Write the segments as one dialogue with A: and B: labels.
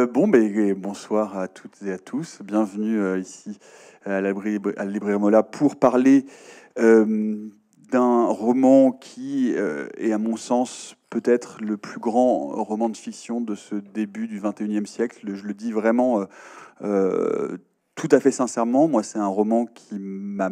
A: Euh, bon, ben, bonsoir à toutes et à tous. Bienvenue euh, ici à la Mola pour parler euh, d'un roman qui est, à mon sens, peut-être le plus grand roman de fiction de ce début du 21e siècle. Je le dis vraiment tout à fait sincèrement. Moi, c'est un roman qui m'a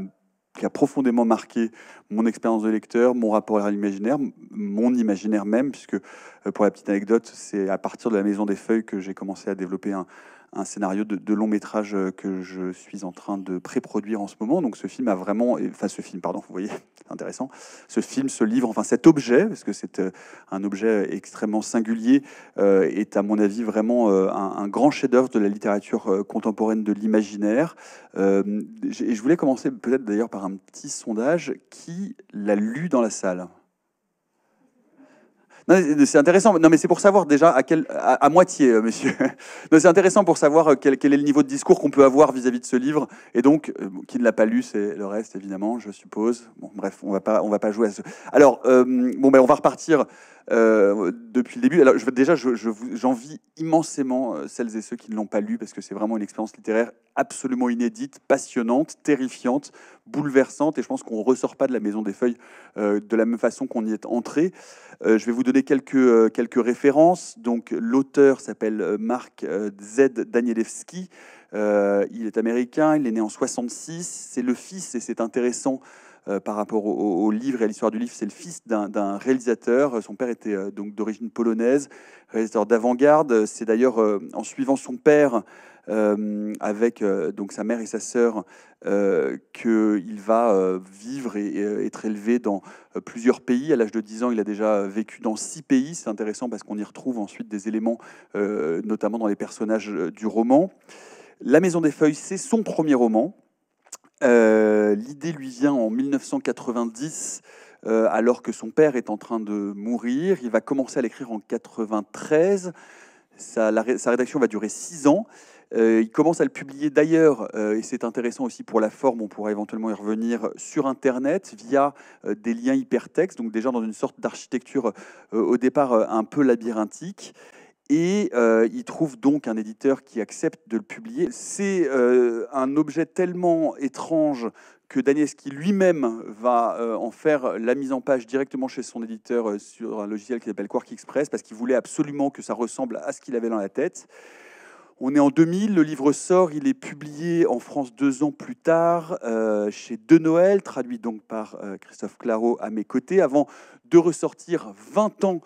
A: qui a profondément marqué mon expérience de lecteur, mon rapport à l'imaginaire, mon imaginaire même, puisque euh, pour la petite anecdote, c'est à partir de la Maison des Feuilles que j'ai commencé à développer un, un scénario de, long métrage euh, que je suis en train de pré-produire en ce moment. Donc ce film a vraiment, enfin ce film, pardon, vous voyez, intéressant. Ce film, ce livre, enfin cet objet, parce que c'est euh, un objet extrêmement singulier, euh, est à mon avis vraiment un, grand chef-d'œuvre de la littérature contemporaine de l'imaginaire. et je voulais commencer peut-être d'ailleurs par un petit sondage qui l'a lu dans la salle. C'est intéressant. Non, mais c'est pour savoir déjà à, quel, à, moitié, euh, monsieur. c'est intéressant pour savoir euh, quel, quel, est le niveau de discours qu'on peut avoir vis-à-vis de ce livre. Et donc, euh, qui ne l'a pas lu, c'est le reste, évidemment, je suppose. Bon, bref, on va pas, on va pas jouer à ce. Alors, bon, ben, on va repartir depuis le début. Alors, je, déjà, j'envie je, immensément celles et ceux qui ne l'ont pas lu parce que c'est vraiment une expérience littéraire absolument inédite, passionnante, terrifiante bouleversante et je pense qu'on ne ressort pas de la Maison des Feuilles euh, de la même façon qu'on y est entré. Euh, je vais vous donner quelques, euh, quelques références. Donc, l'auteur s'appelle Marc Z. Danielewski. il est américain, il est né en 66. C'est le fils, et c'est intéressant, euh, par rapport au, livre et à l'histoire du livre. C'est le fils d'un réalisateur. Son père était euh, donc d'origine polonaise, réalisateur d'avant-garde. C'est d'ailleurs euh, en suivant son père avec donc sa mère et sa sœur qu'il va vivre et, être élevé dans plusieurs pays. À l'âge de 10 ans, il a déjà vécu dans six pays. C'est intéressant parce qu'on y retrouve ensuite des éléments, notamment dans les personnages du roman. La Maison des Feuilles, c'est son premier roman. Euh, l'idée lui vient en 1990, euh, alors que son père est en train de mourir. Il va commencer à l'écrire en 1993. Sa, rédaction va durer six ans. Euh, il commence à le publier d'ailleurs, et c'est intéressant aussi pour la forme, on pourra éventuellement y revenir, sur Internet via des liens hypertextes, donc déjà dans une sorte d'architecture au départ un peu labyrinthique. Et euh, il trouve donc un éditeur qui accepte de le publier. C'est euh, un objet tellement étrange que Danielski lui-même va euh, en faire la mise en page directement chez son éditeur sur un logiciel qui s'appelle Quark Express, parce qu'il voulait absolument que ça ressemble à ce qu'il avait dans la tête. On est en 2000, le livre sort, il est publié en France deux ans plus tard chez De Noël, traduit donc par Christophe Claro à mes côtés, avant de ressortir 20 ans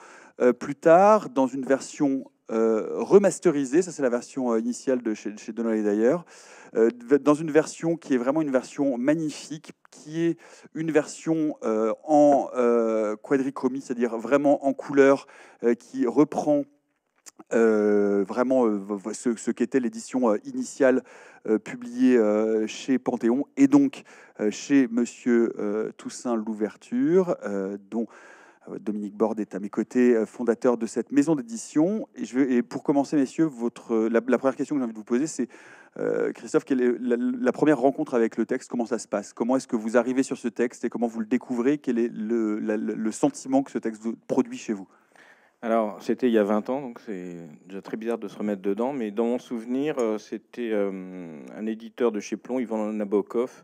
A: plus tard dans une version euh, remasterisé, ça c'est la version euh, initiale de chez, chez d'ailleurs, euh, dans une version qui est vraiment une version magnifique, qui est une version en quadrichromie, c'est-à-dire vraiment en couleur, qui reprend vraiment ce, qu'était l'édition initiale publiée chez Panthéon et donc chez Monsieur Toussaint Louverture, dont euh, Dominique Borde est à mes côtés, euh, fondateur de cette maison d'édition. Et, pour commencer, messieurs, euh, la, première question que j'ai envie de vous poser, c'est Christophe, quelle est la, première rencontre avec le texte Comment ça se passe Comment est-ce que vous arrivez sur ce texte et comment vous le découvrez Quel est le,
B: sentiment que ce texte produit chez vous alors, c'était il y a 20 ans, donc c'est déjà très bizarre de se remettre dedans, mais dans mon souvenir, c'était un éditeur de chez Plon, Ivan Nabokov,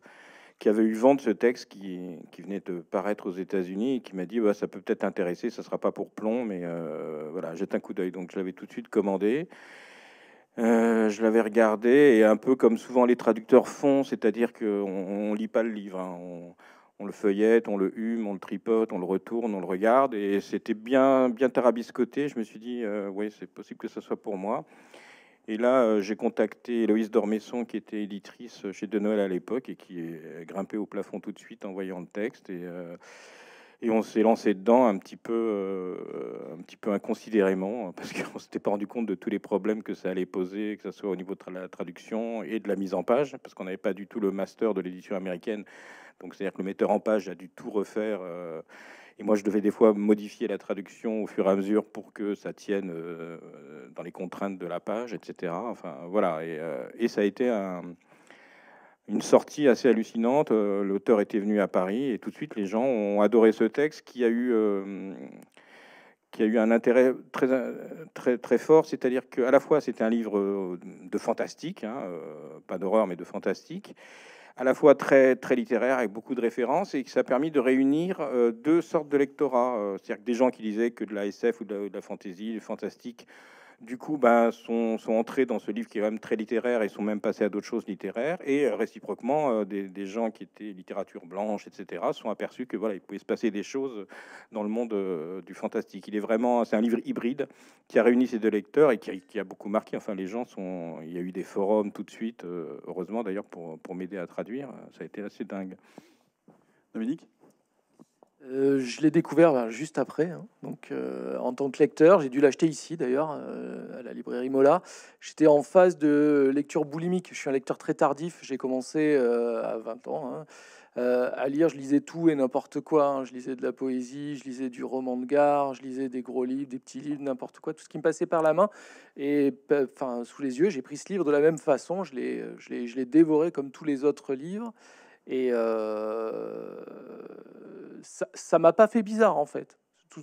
B: qui avait eu vent de ce texte qui, venait de paraître aux États-Unis et qui m'a dit bah, ça peut peut-être intéresser, ça sera pas pour plomb, mais euh, voilà, jette un coup d'œil. Donc je l'avais tout de suite commandé. Euh, je l'avais regardé et un peu comme souvent les traducteurs font, c'est-à-dire qu'on ne lit pas le livre, hein. on, le feuillette, on le hume, on le tripote, on le retourne, on le regarde et c'était bien bien tarabiscoté. Je me suis dit euh, oui c'est possible que ce soit pour moi. Et là, euh, j'ai contacté Héloïse Dormesson, qui était éditrice chez De Noël à l'époque et qui est grimpée au plafond tout de suite en voyant le texte. Et, euh, et on s'est lancé dedans un petit peu, euh, un petit peu inconsidérément, hein, parce qu'on s'était pas rendu compte de tous les problèmes que ça allait poser, que ce soit au niveau de la traduction et de la mise en page, parce qu'on n'avait pas du tout le master de l'édition américaine. Donc, c'est-à-dire que le metteur en page a dû tout refaire. Et moi, je devais des fois modifier la traduction au fur et à mesure pour que ça tienne euh, dans les contraintes de la page, etc. Enfin, voilà. Euh, et, ça a été une sortie assez hallucinante. Euh, l'auteur était venu à Paris et tout de suite, les gens ont adoré ce texte qui a eu qui a eu un intérêt très, très, très fort, c'est-à-dire qu'à la fois c'était un livre de fantastique, hein, pas d'horreur mais de fantastique, à la fois très, très littéraire, avec beaucoup de références, et que ça a permis de réunir euh, deux sortes de lectorats. Euh, c'est-à-dire des gens qui lisaient que de la SF ou de la, de la fantasy, du fantastique, du coup, ben, sont, entrés dans ce livre qui est quand même très littéraire et sont même passés à d'autres choses littéraires. Et euh, réciproquement, euh, des, gens qui étaient littérature blanche, etc., sont aperçus que voilà, il pouvait se passer des choses dans le monde euh, du fantastique. Il est vraiment, c'est un livre hybride qui a réuni ces deux lecteurs et qui, a beaucoup marqué. Enfin, les gens sont, il y a eu des forums tout de suite, heureusement d'ailleurs pour m'aider à traduire, ça a été assez dingue. Dominique euh, je l'ai découvert
C: ben, juste après. Hein. Donc, euh, en tant que lecteur, j'ai dû l'acheter ici d'ailleurs, euh, à la librairie Mola. J'étais en phase de lecture boulimique. Je suis un lecteur très tardif. J'ai commencé à 20 ans hein, à lire. Je lisais tout et n'importe quoi. Hein. Je lisais de la poésie, je lisais du roman de gare, je lisais des gros livres, des petits livres, n'importe quoi, tout ce qui me passait par la main et enfin sous les yeux. J'ai pris ce livre de la même façon. Je l'ai, je l'ai, je l'ai dévoré comme tous les autres livres. Et ça m'a pas fait bizarre en fait.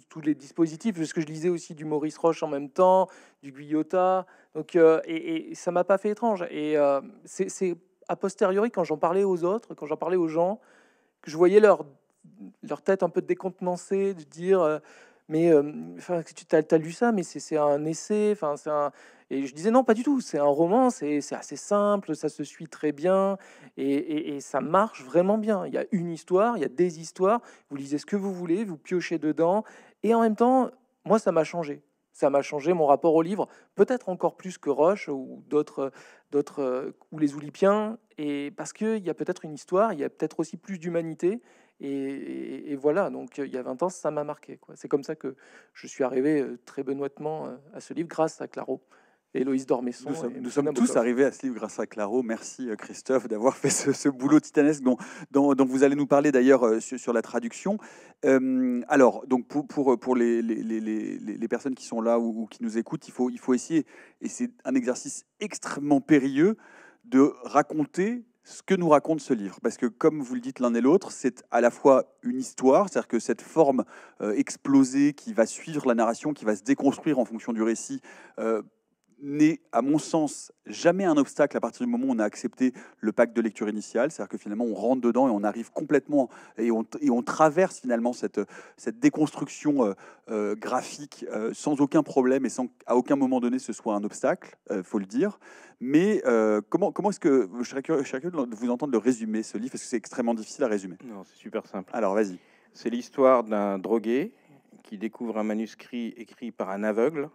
C: Tous les dispositifs, ce que je lisais aussi du Maurice Roche en même temps, du Guyotat, donc euh, et, ça m'a pas fait étrange. Et euh, c'est a posteriori quand j'en parlais aux autres, quand j'en parlais aux gens, que je voyais leur leur tête un peu décontenancée de dire euh, mais enfin tu as, lu ça, mais c'est un essai, enfin c'est un et je disais non, pas du tout. C'est un roman, c'est assez simple, ça se suit très bien et, ça marche vraiment bien. Il y a une histoire, il y a des histoires. Vous lisez ce que vous voulez, vous piochez dedans. Et en même temps, moi, ça m'a changé. Ça m'a changé mon rapport au livre, peut-être encore plus que Roche ou d'autres, d'autres ou les Oulipiens. Et parce qu'il y a peut-être une histoire, il y a peut-être aussi plus d'humanité. Et, et, voilà, donc il y a 20 ans, ça m'a marqué. C'est comme ça que je suis arrivé euh, très benoîtement euh, à ce livre grâce à Claro. Héloïse Dormesson. Nous, nous sommes, tous
A: arrivés à ce livre grâce à Claro. Merci euh, Christophe d'avoir fait ce, boulot titanesque dont, vous allez nous parler d'ailleurs euh, sur, la traduction. Euh, alors, donc pour, les, personnes qui sont là ou, qui nous écoutent, il faut, essayer, et c'est un exercice extrêmement périlleux, de raconter ce que nous raconte ce livre. Parce que, comme vous le dites l'un et l'autre, c'est à la fois une histoire, c'est-à-dire que cette forme explosée qui va suivre la narration, qui va se déconstruire en fonction du récit, n'est, à mon sens, jamais un obstacle à partir du moment où on a accepté le pacte de lecture initiale. C'est-à-dire que finalement, on rentre dedans et on arrive complètement et on, traverse finalement cette, déconstruction euh, euh, graphique euh, sans aucun problème et sans à aucun moment donné ce soit un obstacle, faut le dire. Mais comment, est-ce que. Je serais, curieux, de vous entendre le
B: résumer, ce livre, parce que c'est extrêmement difficile à résumer. Non, c'est super simple. Alors, vas-y. C'est l'histoire d'un drogué qui découvre un manuscrit écrit par un aveugle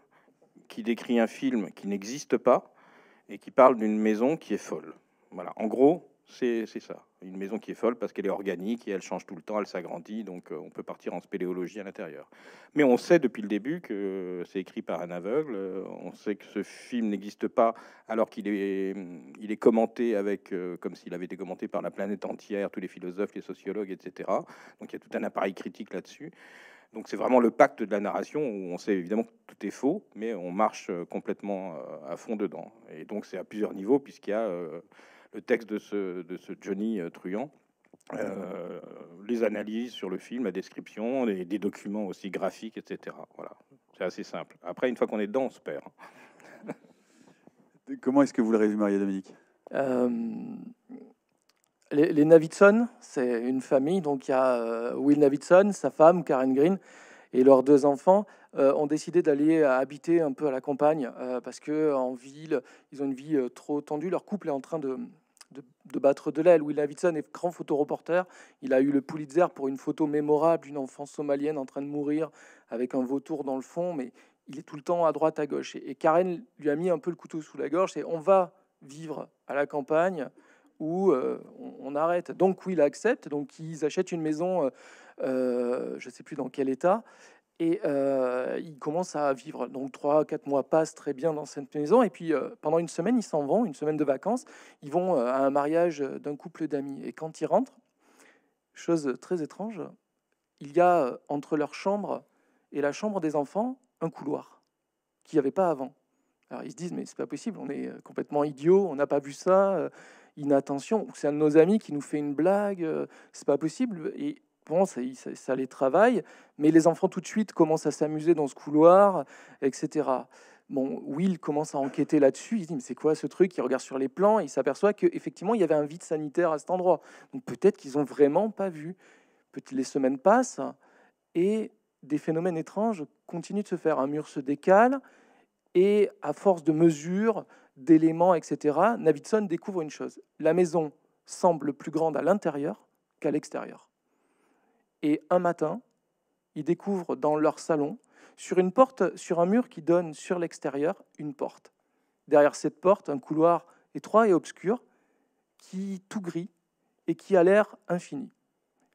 B: qui décrit un film qui n'existe pas et qui parle d'une maison qui est folle. Voilà, en gros, c'est ça. Une maison qui est folle parce qu'elle est organique et elle change tout le temps, elle s'agrandit, donc euh, on peut partir en spéléologie à l'intérieur. Mais on sait depuis le début que c'est écrit par un aveugle, euh, on sait que ce film n'existe pas alors qu'il est, il est commenté avec, euh, comme s'il avait été commenté par la planète entière, tous les philosophes, les sociologues, etc. Donc il y a tout un appareil critique là-dessus. Donc c'est vraiment le pacte de la narration où on sait évidemment que tout est faux, mais on marche euh, complètement euh, à fond dedans. Et donc c'est à plusieurs niveaux puisqu'il y a euh, le texte de ce, de ce Johnny Truant. les analyses sur le film, la description, des documents aussi graphiques, etc. Voilà, c'est assez simple. Après, une fois qu'on est dedans, on se perd. Comment est-ce que vous le résumeriez, Dominique euh,
C: les, les c'est une famille. Donc il y a euh, Will Navidson, sa femme Karen Green et leurs deux enfants euh, ont décidé d'aller habiter un peu à la campagne euh, parce que en ville, ils ont une vie trop tendue. Leur couple est en train de, battre de l'aile. Will Davidson est grand photoreporter. Il a eu le Pulitzer pour une photo mémorable d'une enfant somalienne en train de mourir avec un vautour dans le fond, mais il est tout le temps à droite, à gauche. Et, et Karen lui a mis un peu le couteau sous la gorge. Et on va vivre à la campagne où euh, on, arrête. Donc oui, il accepte. Donc ils achètent une maison, euh, euh, je ne sais plus dans quel état. Et ils commencent à vivre. Donc, trois, quatre mois passent très bien dans cette maison. Et puis, pendant une semaine, ils s'en vont, une semaine de vacances. Ils vont à un mariage d'un couple d'amis. Et quand ils rentrent, chose très étrange, il y a entre leur chambre et la chambre des enfants un couloir qui n'y avait pas avant. Alors, ils se disent, mais c'est pas possible, on est complètement idiot on n'a pas vu ça inattention, c'est un de nos amis qui nous fait une blague, euh, c'est pas possible. Et bon, ça, ça, les travaille, mais les enfants tout de suite commencent à s'amuser dans ce couloir, etc. Bon, Will commence à enquêter là-dessus. Il dit mais c'est quoi ce truc Il regarde sur les plans il s'aperçoit qu'effectivement il y avait un vide sanitaire à cet endroit. Donc peut-être qu'ils ont vraiment pas vu. Les semaines passent et des phénomènes étranges continuent de se faire. Un mur se décale et à force de mesures, d'éléments, etc., Navidson découvre une chose. La maison semble plus grande à l'intérieur qu'à l'extérieur. Et un matin, il découvre dans leur salon, sur une porte, sur un mur qui donne sur l'extérieur, une porte. Derrière cette porte, un couloir étroit et obscur, qui tout gris et qui a l'air infini.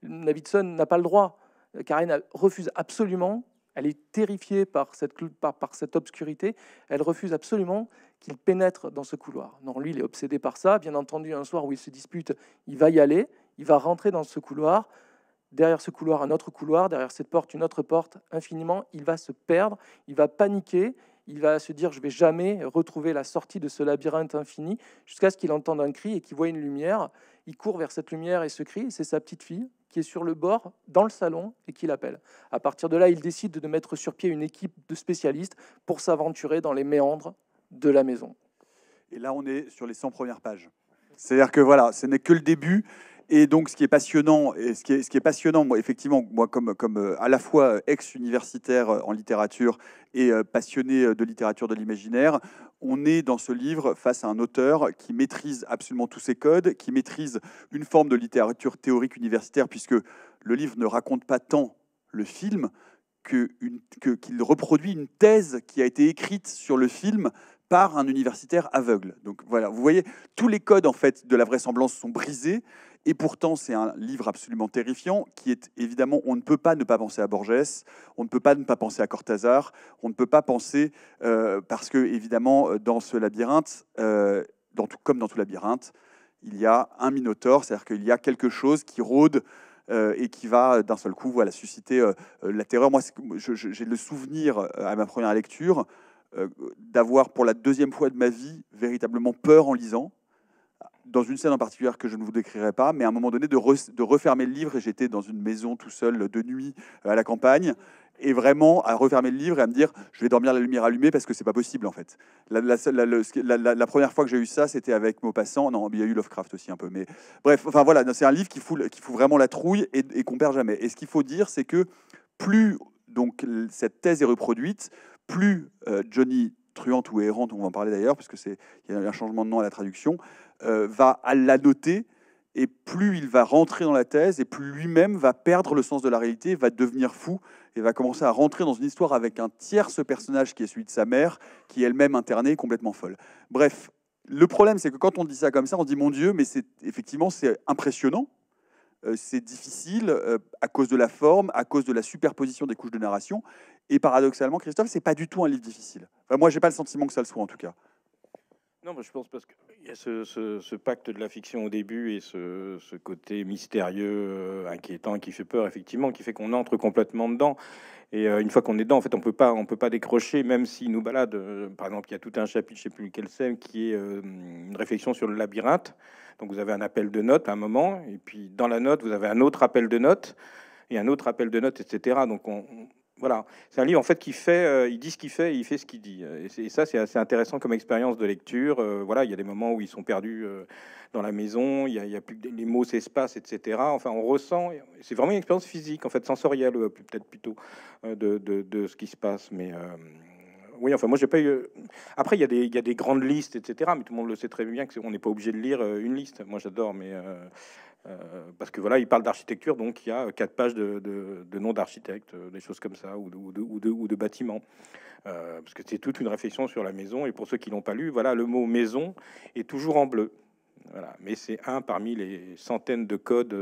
C: Navidson n'a pas le droit. Euh, Karen refuse absolument elle est terrifiée par cette, par, par cette obscurité. Elle refuse absolument qu'il pénètre dans ce couloir. Non, lui, il est obsédé par ça. Bien entendu, un soir où il se dispute, il va y aller, il va rentrer dans ce couloir. Derrière ce couloir, un autre couloir, derrière cette porte, une autre porte, infiniment, il va se perdre, il va paniquer, il va se dire je vais jamais retrouver la sortie de ce labyrinthe infini, jusqu'à ce qu'il entende un cri et qu'il voit une lumière. Il court vers cette lumière et ce cri, c'est sa petite fille, qui est sur le bord, dans le salon, et qui l'appelle. À partir de là, il décide de mettre sur pied une équipe de spécialistes pour s'aventurer dans les méandres de la maison. Et là, on est sur les 100 premières pages.
A: C'est-à-dire que voilà, ce n'est que le début. Et donc, ce qui est passionnant, et ce qui est, ce qui est passionnant, moi, effectivement, moi, comme, comme euh, à la fois euh, ex-universitaire euh, en littérature et passionné de littérature de l'imaginaire, on est dans ce livre face à un auteur qui maîtrise absolument tous ses codes, qui maîtrise une forme de littérature théorique universitaire, puisque le livre ne raconte pas tant le film qu'il qu'il reproduit une thèse qui a été écrite sur le film par un universitaire aveugle. Donc voilà, vous voyez, tous les codes en fait de la vraisemblance sont brisés et pourtant, c'est un livre absolument terrifiant qui est évidemment, on ne peut pas ne pas penser à Borges, on ne peut pas ne pas penser à Cortázar, on ne peut pas penser, euh, parce que évidemment, euh, dans ce labyrinthe, euh, comme dans tout labyrinthe, il y a un minotaure, c'est-à-dire qu'il y a quelque chose qui rôde et qui va d'un seul coup voilà, susciter la terreur. Moi, j'ai le souvenir à ma première lecture d'avoir pour la deuxième fois de ma vie véritablement peur en lisant dans une scène en particulier que je ne vous décrirai pas, mais à un moment donné, de, refermer le livre, et j'étais dans une maison tout seul de nuit euh, à la campagne, et vraiment à refermer le livre et à me dire je vais dormir la lumière allumée parce que c'est pas possible en fait. La, première fois que j'ai eu ça, c'était avec Maupassant. Non, il y a eu Lovecraft aussi un peu, mais bref, enfin voilà, c'est un livre qui fout, vraiment la trouille et, et qu'on perd jamais. Et ce qu'il faut dire, c'est que plus donc cette thèse est reproduite, plus euh, Johnny truante ou errante, on va en parler d'ailleurs, parce que c'est y a un changement de nom à la traduction, euh, va à la noter et plus il va rentrer dans la thèse, et plus lui-même va perdre le sens de la réalité, va devenir fou, et va commencer à rentrer dans une histoire avec un tierce personnage qui est celui de sa mère, qui est elle-même internée, complètement folle. Bref, le problème, c'est que quand on dit ça comme ça, on dit mon Dieu, mais c'est effectivement c'est impressionnant, euh, c'est difficile euh, à cause de la forme, à cause de la superposition des couches de narration. Et paradoxalement, Christophe, c'est pas du tout un livre difficile. moi, j'ai pas le sentiment que ça le soit en tout cas.
B: Non, je pense parce qu'il y a ce, pacte de la fiction au début et ce, côté mystérieux, euh, inquiétant, qui fait peur, effectivement, qui fait qu'on entre complètement dedans. Et euh, une fois qu'on est dedans, en fait, on peut pas, on peut pas décrocher, même s'il nous balade. Euh, par exemple, il y a tout un chapitre, je sais plus lequel c'est, qui est une réflexion sur le labyrinthe. Donc, vous avez un appel de note à un moment, et puis dans la note, vous avez un autre appel de note et un autre appel de note, etc. Donc, on, voilà, c'est un livre en fait qui fait, euh, il dit ce qu'il fait, il fait ce qu'il dit. Et, ça, c'est assez intéressant comme expérience de lecture. Euh, voilà, il y a des moments où ils sont perdus euh, dans la maison, il y, a, plus les mots s'espacent, etc. Enfin, on ressent. C'est vraiment une expérience physique, en fait, sensorielle, peut-être plutôt de, ce qui se passe. Mais oui, enfin, moi, j'ai pas eu. Après, il y, a des, grandes listes, etc. Mais tout le monde le sait très bien que on n'est pas obligé de lire une liste. Moi, j'adore, mais euh, parce que voilà, il parle d'architecture, donc il y a quatre pages de, noms d'architectes, euh, des choses comme ça, ou de, ou de bâtiments. Euh, parce que c'est toute une réflexion sur la maison. Et pour ceux qui l'ont pas lu, voilà, le mot maison est toujours en bleu. Voilà. Mais c'est un parmi les centaines de codes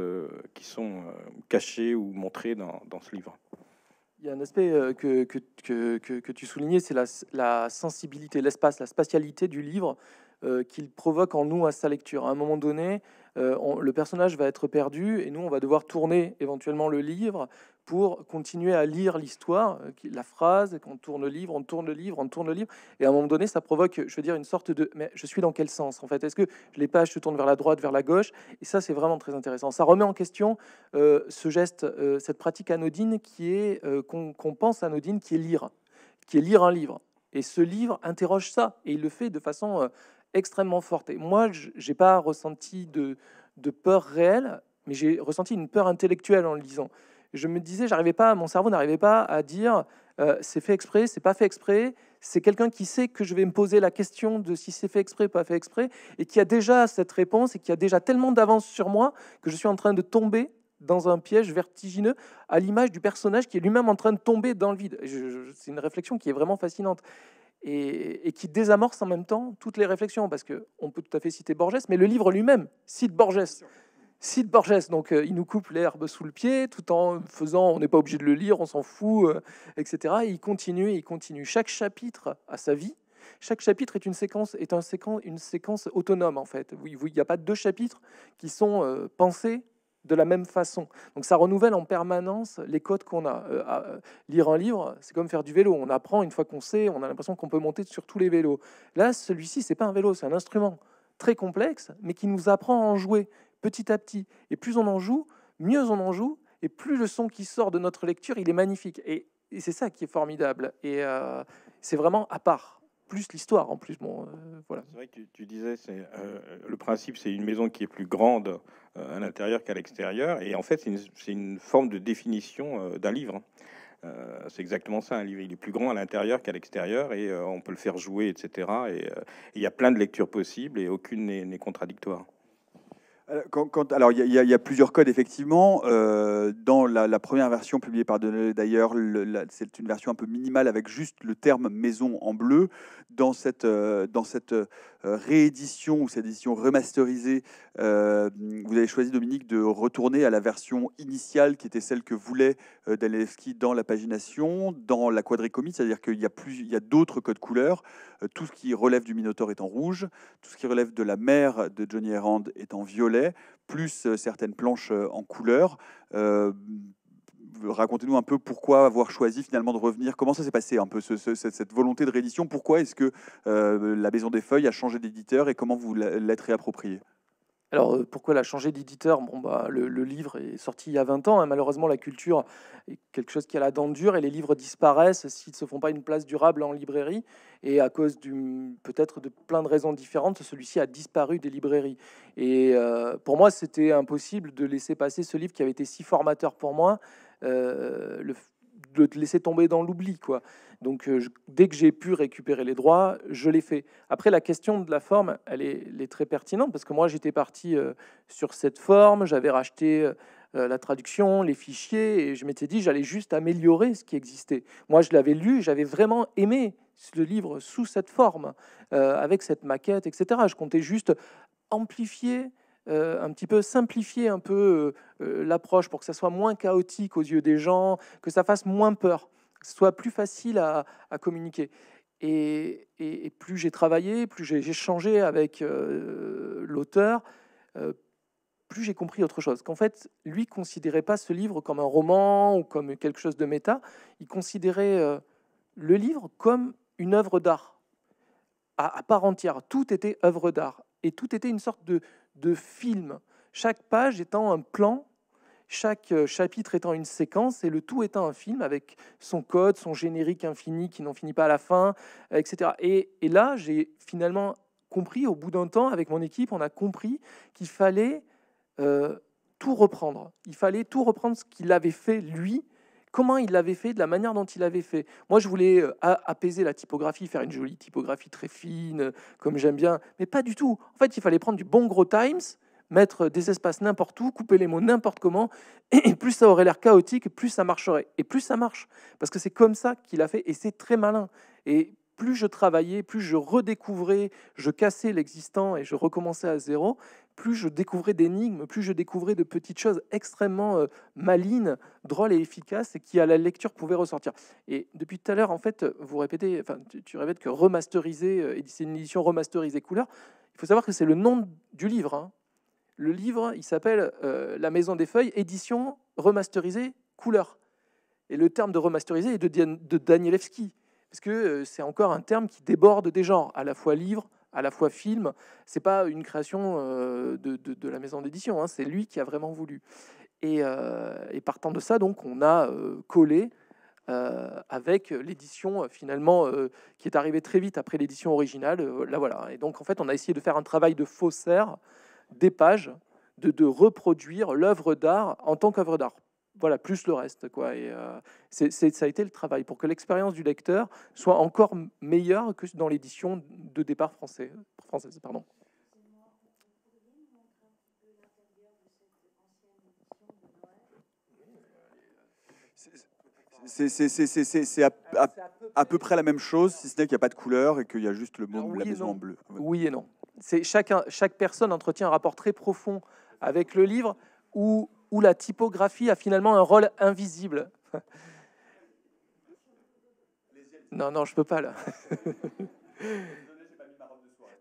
B: qui sont cachés ou montrés dans, ce livre.
C: Il y a un aspect que, que, que, tu soulignais, c'est la, sensibilité, l'espace, la spatialité du livre qu'il provoque en nous à sa lecture. À un moment donné, euh, le personnage va être perdu et nous, on va devoir tourner éventuellement le livre pour continuer à lire l'histoire, euh, la phrase, qu'on tourne le livre, on tourne le livre, on tourne le livre, et à un moment donné, ça provoque, je veux dire, une sorte de... Mais je suis dans quel sens, en fait Est-ce que les pages se tournent vers la droite, vers la gauche Et ça, c'est vraiment très intéressant. Ça remet en question euh, ce geste, cette pratique anodine qui est, qu'on pense anodine, qui est lire, qui est lire un livre. Et ce livre interroge ça, et il le fait de façon extrêmement forte. Et moi, j'ai pas ressenti de, peur réelle, mais j'ai ressenti une peur intellectuelle en le lisant. Je me disais, j'arrivais pas, mon cerveau n'arrivait pas à dire euh, c'est fait exprès, c'est pas fait exprès. C'est quelqu'un qui sait que je vais me poser la question de si c'est fait exprès pas fait exprès, et qui a déjà cette réponse et qui a déjà tellement d'avance sur moi que je suis en train de tomber dans un piège vertigineux à l'image du personnage qui est lui-même en train de tomber dans le vide. c'est une réflexion qui est vraiment fascinante et, qui désamorce en même temps toutes les réflexions, parce qu'on peut tout à fait citer Borges, mais le livre lui-même cite Borges. Cite Borges, donc euh, il nous coupe l'herbe sous le pied, tout en faisant, on n'est pas obligé de le lire, on s'en fout, euh, etc. Et il continue, il continue. Chaque chapitre a sa vie, chaque chapitre est une séquence, est un séquence, une séquence autonome en fait. Il n'y a pas deux chapitres qui sont euh, pensés de la même façon. Donc ça renouvelle en permanence les codes qu'on a. Euh, euh, lire un livre, c'est comme faire du vélo. On apprend une fois qu'on sait, on a l'impression qu'on peut monter sur tous les vélos. Là, celui-ci, c'est pas un vélo, c'est un instrument très complexe, mais qui nous apprend à en jouer petit à petit. Et plus on en joue, mieux on en joue, et plus le son qui sort de notre lecture, il est magnifique. Et, c'est ça qui est formidable. Et euh, c'est vraiment à part plus l'histoire en plus. Bon, euh,
B: voilà. C'est vrai que tu, disais, euh, le principe, c'est une maison qui est plus grande euh, à l'intérieur qu'à l'extérieur, et en fait, c'est une, forme de définition d'un livre. Hein. c'est exactement ça, un livre. Il est plus grand à l'intérieur qu'à l'extérieur, et on peut le faire jouer, etc. Et il y a plein de lectures possibles, et aucune n'est contradictoire.
A: Euh, quand, alors, il y, a plusieurs codes, effectivement. Euh, dans la, première version publiée par Donnelly, d'ailleurs, c'est une version un peu minimale avec juste le terme maison en bleu. Dans cette, euh, dans cette réédition ou cette édition remasterisée, vous avez choisi, Dominique, de retourner à la version initiale qui était celle que voulait Daleski dans la pagination, dans la quadricomie. c'est-à-dire qu'il y a, d'autres codes couleurs. tout ce qui relève du Minotaur est en rouge, tout ce qui relève de la mère de Johnny Errand est en violet plus euh, certaines planches euh, en couleur. Euh, racontez-nous un peu pourquoi avoir choisi finalement de revenir, comment ça s'est passé un peu cette, volonté de réédition, pourquoi est-ce que la Maison des Feuilles a changé d'éditeur et comment vous l'êtes réapproprié
C: alors euh, pourquoi la changé d'éditeur Bon, bah, le, livre est sorti il y a 20 ans. et hein. Malheureusement, la culture est quelque chose qui a la dent dure et les livres disparaissent s'ils ne se font pas une place durable en librairie. Et à cause du peut-être de plein de raisons différentes, celui-ci a disparu des librairies. Et euh, pour moi, c'était impossible de laisser passer ce livre qui avait été si formateur pour moi. Euh, de te laisser tomber dans l'oubli, quoi. Donc, euh, dès que j'ai pu récupérer les droits, je l'ai fait. Après, la question de la forme, elle est, très pertinente parce que moi, j'étais parti euh, sur cette forme, j'avais racheté euh, la traduction, les fichiers, et je m'étais dit, j'allais juste améliorer ce qui existait. Moi, je l'avais lu, j'avais vraiment aimé le livre sous cette forme, avec cette maquette, etc. Je comptais juste amplifier euh, un petit peu simplifier un peu euh, euh, l'approche pour que ça soit moins chaotique aux yeux des gens, que ça fasse moins peur, que ce soit plus facile à, communiquer. Et, plus j'ai travaillé, plus j'ai changé avec l'auteur, plus j'ai compris autre chose. Qu'en fait, lui considérait pas ce livre comme un roman ou comme quelque chose de méta. Il considérait le livre comme une œuvre d'art à, à, part entière. Tout était œuvre d'art et tout était une sorte de, de film, chaque page étant un plan, chaque euh, chapitre étant une séquence, et le tout étant un film avec son code, son générique infini qui n'en finit pas à la fin, etc. Et, là, j'ai finalement compris, au bout d'un temps, avec mon équipe, on a compris qu'il fallait euh, tout reprendre. Il fallait tout reprendre ce qu'il avait fait, lui, comment il l'avait fait, de la manière dont il l'avait fait. Moi, je voulais euh, apaiser la typographie, faire une jolie typographie très fine, euh, comme j'aime bien, mais pas du tout. En fait, il fallait prendre du bon gros Times, mettre euh, des espaces n'importe où, couper les mots n'importe comment, et plus ça aurait l'air chaotique, plus ça marcherait. Et plus ça marche, parce que c'est comme ça qu'il a fait, et c'est très malin. Et plus je travaillais, plus je redécouvrais, je cassais l'existant et je recommençais à zéro, plus je découvrais d'énigmes, plus je découvrais de petites choses extrêmement euh, malines, drôles et efficaces et qui à la lecture pouvaient ressortir. Et depuis tout à l'heure, en fait, vous répétez, enfin, tu, répètes que remasteriser, euh, c'est une édition remasterisée couleur. Il faut savoir que c'est le nom du livre. Hein. Le livre, il s'appelle euh, La Maison des Feuilles, édition remasterisée couleur. Et le terme de remasterisé est de, de Danielewski parce que euh, c'est encore un terme qui déborde des genres, à la fois livre, à la fois film. C'est pas une création euh, de, la maison d'édition, hein, c'est lui qui a vraiment voulu. Et, euh, partant de ça, donc, on a collé avec l'édition finalement qui est arrivée très vite après l'édition originale. là voilà. Et donc en fait, on a essayé de faire un travail de faussaire des pages, de, de reproduire l'œuvre d'art en tant qu'œuvre d'art voilà, plus le reste. Quoi. Et, euh, c'est ça a été le travail pour que l'expérience du lecteur soit encore meilleure que dans l'édition de départ français, française. Pardon.
A: C'est à, à, à, peu près la même chose, si ce n'est qu'il n'y a pas de couleur et qu'il y a juste le mot la maison en
C: bleu. Oui et non. Chacun, chaque personne entretient un rapport très profond avec le livre où où la typographie a finalement un rôle invisible. Non, non, je peux pas là.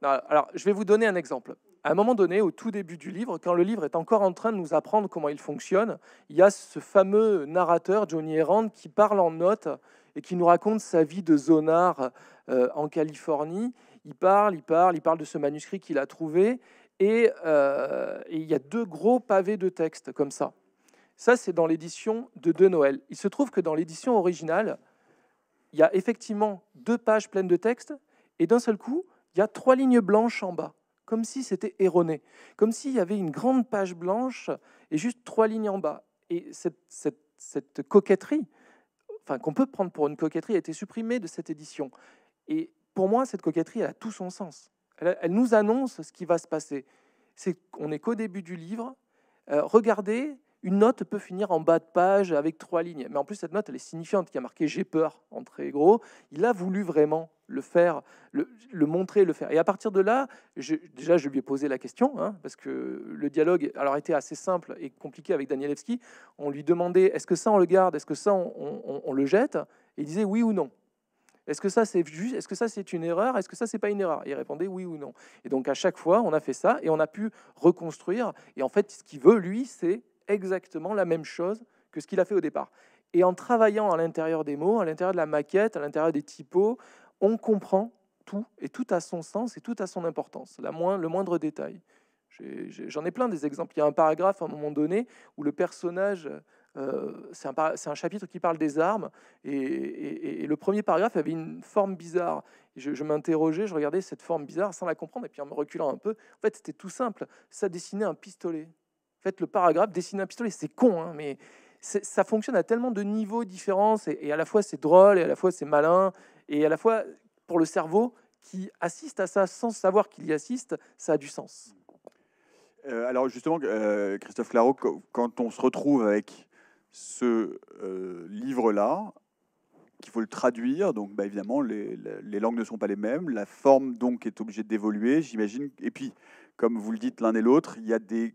C: alors, je vais vous donner un exemple. À un moment donné, au tout début du livre, quand le livre est encore en train de nous apprendre comment il fonctionne, il y a ce fameux narrateur, Johnny Errand, qui parle en notes et qui nous raconte sa vie de zonard euh, en Californie. Il parle, il parle, il parle de ce manuscrit qu'il a trouvé. Euh, et, il y a deux gros pavés de texte comme ça. Ça, c'est dans l'édition de De Noël. Il se trouve que dans l'édition originale, il y a effectivement deux pages pleines de texte, et d'un seul coup, il y a trois lignes blanches en bas, comme si c'était erroné, comme s'il y avait une grande page blanche et juste trois lignes en bas. Et cette, coquetterie, enfin qu'on peut prendre pour une coquetterie, a été supprimée de cette édition. Et pour moi, cette coquetterie, a tout son sens. Elle, nous annonce ce qui va se passer. C'est qu'on n'est qu'au début du livre. Euh, regardez, une note peut finir en bas de page avec trois lignes. Mais en plus, cette note, elle est signifiante, qui a marqué J'ai peur en très gros. Il a voulu vraiment le faire, le, montrer, le faire. Et à partir de là, déjà, je lui ai posé la question, hein, parce que le dialogue alors, était assez simple et compliqué avec Danielewski. On lui demandait Est-ce que ça, on le garde Est-ce que ça, on, on le jette Et il disait Oui ou non. Est-ce que ça c'est juste Est-ce que ça c'est une erreur Est-ce que ça c'est pas une erreur Il répondait oui ou non. Et donc à chaque fois, on a fait ça et on a pu reconstruire. Et en fait, ce qu'il veut lui, c'est exactement la même chose que ce qu'il a fait au départ. Et en travaillant à l'intérieur des mots, à l'intérieur de la maquette, à l'intérieur des typos, on comprend tout et tout a son sens et tout a son importance. La le moindre détail. J'en ai, plein des exemples. Il y a un paragraphe à un moment donné où le personnage euh, c'est un, chapitre qui parle des armes, et, le premier paragraphe avait une forme bizarre. Je, m'interrogeais, je regardais cette forme bizarre sans la comprendre, et puis en me reculant un peu, en fait c'était tout simple, ça dessinait un pistolet. En fait le paragraphe dessine un pistolet, c'est con, hein, mais ça fonctionne à tellement de niveaux différents, et, à la fois c'est drôle, et à la fois c'est malin, et à la fois pour le cerveau qui assiste à ça sans savoir qu'il y assiste, ça a du sens.
A: Euh, alors justement, euh, Christophe Claro, quand on se retrouve avec ce euh, livre-là, qu'il faut le traduire. Donc, bah, évidemment, les, langues ne sont pas les mêmes. La forme, donc, est obligée d'évoluer, j'imagine. Et puis, comme vous le dites l'un et l'autre, il y a des